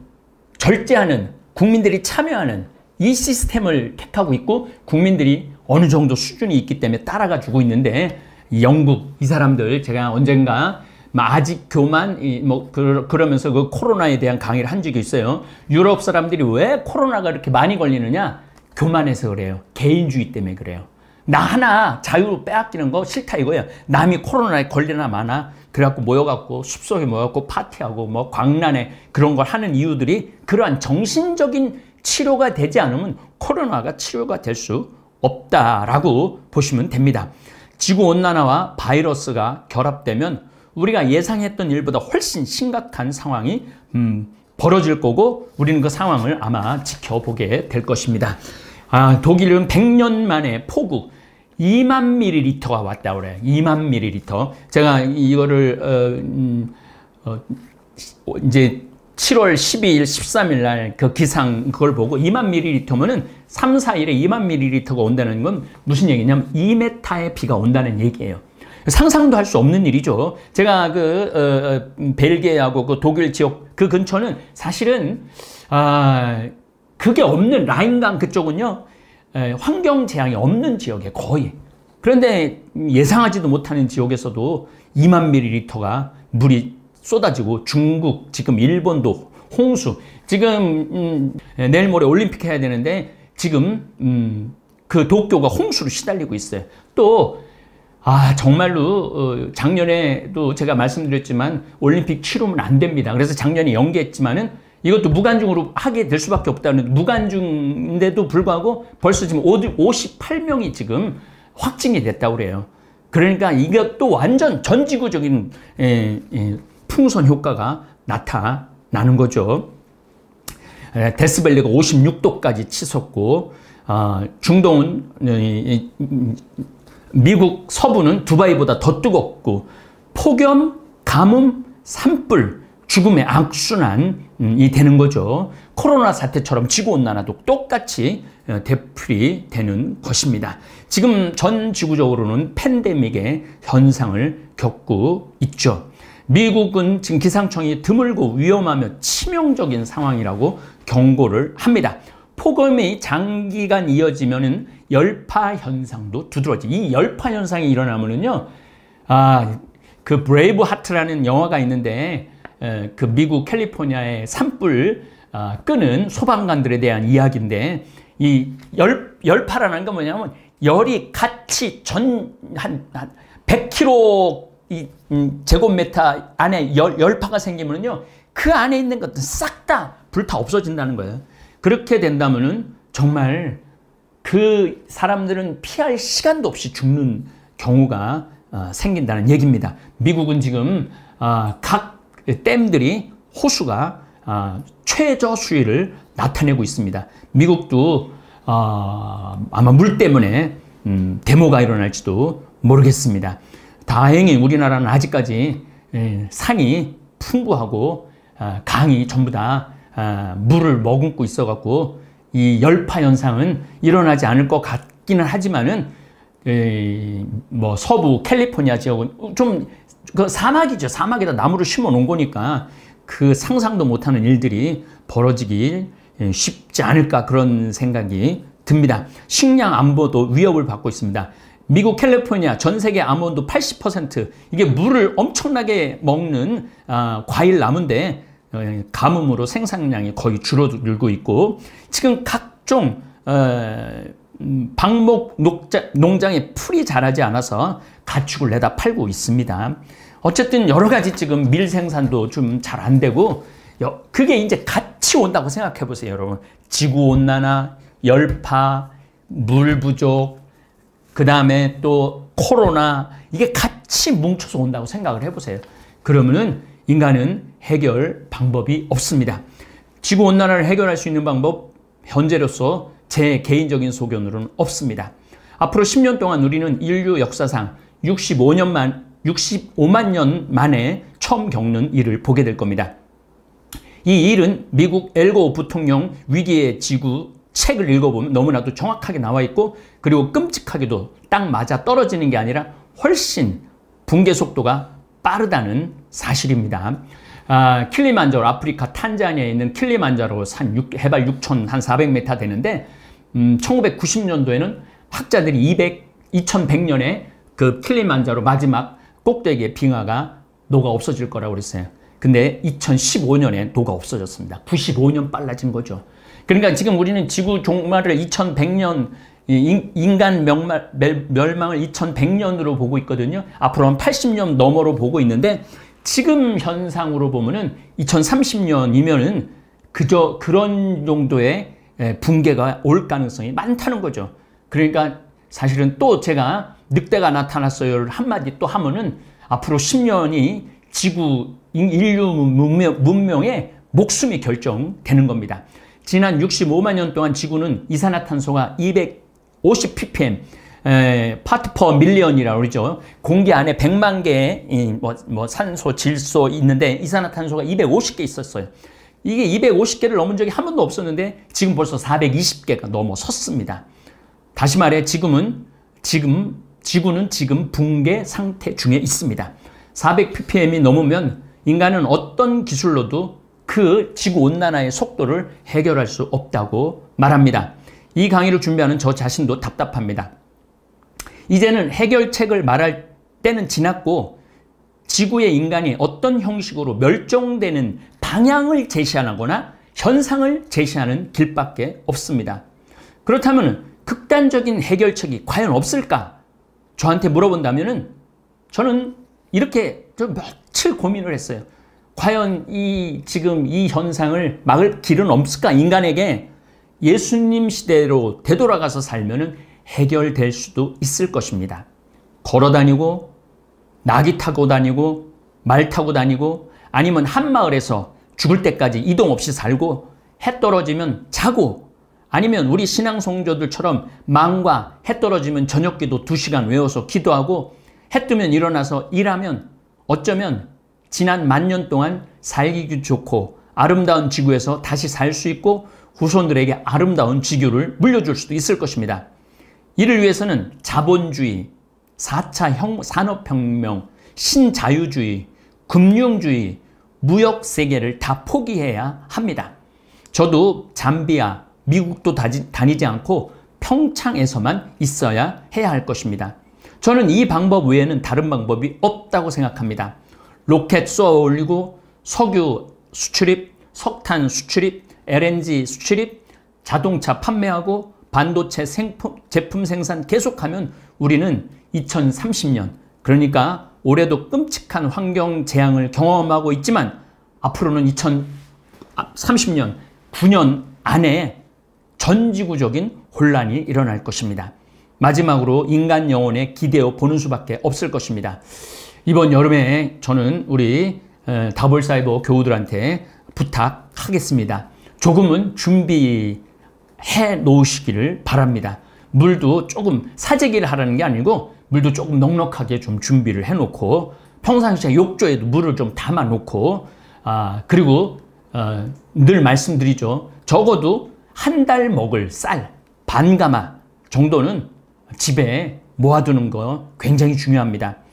절제하는, 국민들이 참여하는 이 시스템을 택하고 있고 국민들이 어느 정도 수준이 있기 때문에 따라가 주고 있는데 영국 이 사람들 제가 언젠가 뭐 아직 교만 뭐 그러면서 그 코로나에 대한 강의를 한 적이 있어요. 유럽 사람들이 왜 코로나가 이렇게 많이 걸리느냐? 교만해서 그래요. 개인주의 때문에 그래요. 나 하나 자유로 빼앗기는 거 싫다 이거예요. 남이 코로나에 걸리나 마나 그래갖고 모여갖고 숲속에 모여갖고 파티하고 뭐 광란에 그런 걸 하는 이유들이 그러한 정신적인 치료가 되지 않으면 코로나가 치료가 될 수 없다라고 보시면 됩니다. 지구온난화와 바이러스가 결합되면 우리가 예상했던 일보다 훨씬 심각한 상황이 음, 벌어질 거고 우리는 그 상황을 아마 지켜보게 될 것입니다. 아, 독일은 100년 만에 폭우 2만 밀리리터가 왔다 그래. 2만 밀리리터. 제가 이거를 어, 음, 어, 이제 7월 12일, 13일 날 그 기상 그걸 보고 2만 밀리리터면은 3, 4일에 2만 밀리리터가 온다는 건 무슨 얘기냐면 2m의 비가 온다는 얘기예요. 상상도 할 수 없는 일이죠. 제가 그 어, 어 음, 벨기에하고 그 독일 지역 그 근처는 사실은 아 그게 없는 라인강 그쪽은요. 에, 환경 재앙이 없는 지역에 거의. 그런데 예상하지도 못하는 지역에서도 2만 밀리리터가 물이 쏟아지고 중국, 지금 일본도 홍수. 지금 음, 내일 모레 올림픽 해야 되는데 지금 음, 그 도쿄가 홍수로 시달리고 있어요. 또 아, 정말로, 어, 작년에도 제가 말씀드렸지만, 올림픽 치르면 안 됩니다. 그래서 작년에 연기했지만은, 이것도 무관중으로 하게 될 수밖에 없다는 무관중인데도 불구하고 벌써 지금 58명이 지금 확진이 됐다고 그래요. 그러니까 이것도 완전 전 지구적인 예, 예, 풍선 효과가 나타나는 거죠. 예, 데스벨리가 56도까지 치솟고 아, 중동은 미국 서부는 두바이보다 더 뜨겁고 폭염, 가뭄, 산불 죽음의 악순환이 음, 되는 거죠. 코로나 사태처럼 지구온난화도 똑같이 대풀이 어, 되는 것입니다. 지금 전 지구적으로는 팬데믹의 현상을 겪고 있죠. 미국은 지금 기상청이 드물고 위험하며 치명적인 상황이라고 경고를 합니다. 폭염이 장기간 이어지면은 열파 현상도 두드러지. 이 열파 현상이 일어나면은요, 아, 그 브레이브 하트라는 영화가 있는데 그 미국 캘리포니아의 산불 아, 끄는 소방관들에 대한 이야기인데 이 열, 열파라는 건 뭐냐면 열이 같이 전한한1 0 0 k g 이 음, 제곱미터 안에 열, 열파가 생기면요 그 안에 있는 것들 싹 다 불타 없어진다는 거예요. 그렇게 된다면은 정말 그 사람들은 피할 시간도 없이 죽는 경우가 어, 생긴다는 얘기입니다. 미국은 지금 어, 각 댐들이 호수가 아, 최저 수위를 나타내고 있습니다. 미국도 아, 아마 물 때문에 음, 데모가 일어날지도 모르겠습니다. 다행히 우리나라는 아직까지 예, 산이 풍부하고 아, 강이 전부 다 물을 머금고 있어갖고 이 열파 현상은 일어나지 않을 것 같기는 하지만은 뭐 서부 캘리포니아 지역은 좀그 사막이죠. 사막에다 나무를 심어 놓은 거니까 그 상상도 못하는 일들이 벌어지길 예, 쉽지 않을까 그런 생각이 듭니다. 식량 안보도 위협을 받고 있습니다. 미국 캘리포니아 전 세계 아몬드 80% 이게 물을 엄청나게 먹는 어, 과일 나무인데 어, 가뭄으로 생산량이 거의 줄어들고 있고 지금 각종 어, 음, 방목 녹자, 농장에 풀이 자라지 않아서 가축을 내다 팔고 있습니다. 어쨌든 여러 가지 지금 밀 생산도 좀 잘 안 되고 그게 이제 같이 온다고 생각해 보세요, 여러분. 지구 온난화, 열파, 물 부족, 그다음에 또 코로나 이게 같이 뭉쳐서 온다고 생각을 해 보세요. 그러면은 인간은 해결 방법이 없습니다. 지구 온난화를 해결할 수 있는 방법 현재로서 제 개인적인 소견으로는 없습니다. 앞으로 10년 동안 우리는 인류 역사상 65년 만, 65만 년 만에 처음 겪는 일을 보게 될 겁니다. 이 일은 미국 엘고 부통령 위기의 지구 책을 읽어보면 너무나도 정확하게 나와 있고 그리고 끔찍하게도 딱 맞아 떨어지는 게 아니라 훨씬 붕괴 속도가 빠르다는 사실입니다. 아, 킬리만자로 아프리카 탄자니아에 있는 킬리만자로 산 6, 해발 6,400m 되는데 음, 1990년도에는 학자들이 200, 2100년에 그 킬리만자로 마지막 꼭대기에 빙하가 녹아 없어질 거라고 그랬어요. 근데 2015년에 녹아 없어졌습니다. 95년 빨라진 거죠. 그러니까 지금 우리는 지구 종말을 2100년 인간 명말, 멸망을 2100년으로 보고 있거든요. 앞으로 한 80년 너머로 보고 있는데 지금 현상으로 보면은 2030년이면은 그저 그런 정도의 붕괴가 올 가능성이 많다는 거죠. 그러니까 사실은 또 제가 늑대가 나타났어요 한마디 또 하면은 앞으로 10년이 지구 인류 문명, 문명의 목숨이 결정되는 겁니다. 지난 65만 년 동안 지구는 이산화탄소가 250 ppm 에, 파트 퍼 밀리언이라고 그러죠. 공기 안에 100만 개의 뭐, 뭐 산소, 질소 있는데 이산화탄소가 250개 있었어요. 이게 250개를 넘은 적이 한 번도 없었는데 지금 벌써 420개가 넘어섰습니다. 다시 말해 지금은 지금 지구는 지금 붕괴 상태 중에 있습니다. 400ppm이 넘으면 인간은 어떤 기술로도 그 지구온난화의 속도를 해결할 수 없다고 말합니다. 이 강의를 준비하는 저 자신도 답답합니다. 이제는 해결책을 말할 때는 지났고 지구의 인간이 어떤 형식으로 멸종되는 방향을 제시하거나 현상을 제시하는 길밖에 없습니다. 그렇다면 극단적인 해결책이 과연 없을까? 저한테 물어본다면은 저는 이렇게 좀 며칠 고민을 했어요. 과연 이 지금 이 현상을 막을 길은 없을까? 인간에게 예수님 시대로 되돌아가서 살면은 해결될 수도 있을 것입니다. 걸어 다니고 낙이 타고 다니고 말 타고 다니고 아니면 한 마을에서 죽을 때까지 이동 없이 살고 해 떨어지면 자고 아니면 우리 신앙 성조들처럼 망과 해 떨어지면 저녁 기도 2시간 외워서 기도하고 해 뜨면 일어나서 일하면 어쩌면 지난 만 년 동안 살기 좋고 아름다운 지구에서 다시 살 수 있고 후손들에게 아름다운 지구를 물려줄 수도 있을 것입니다. 이를 위해서는 자본주의, 4차 형, 산업혁명, 신자유주의, 금융주의, 무역 세계를 다 포기해야 합니다. 저도 잠비아, 미국도 다지, 다니지 않고 평창에서만 있어야 해야 할 것입니다. 저는 이 방법 외에는 다른 방법이 없다고 생각합니다. 로켓 쏘아 올리고 석유 수출입, 석탄 수출입, LNG 수출입, 자동차 판매하고 반도체 생품, 제품 생산 계속하면 우리는 2030년 그러니까 올해도 끔찍한 환경 재앙을 경험하고 있지만 앞으로는 2030년 9년 안에 전 지구적인 혼란이 일어날 것입니다. 마지막으로 인간 영혼의 기대어 보는 수밖에 없을 것입니다. 이번 여름에 저는 우리 다볼 사이버 교우들한테 부탁하겠습니다. 조금은 준비해 놓으시기를 바랍니다. 물도 조금 사재기를 하라는 게 아니고 물도 조금 넉넉하게 좀 준비를 해놓고 평상시에 욕조에도 물을 좀 담아놓고 아 그리고 어, 늘 말씀드리죠. 적어도 한달 먹을 쌀, 반가마 정도는 집에 모아두는 거 굉장히 중요합니다.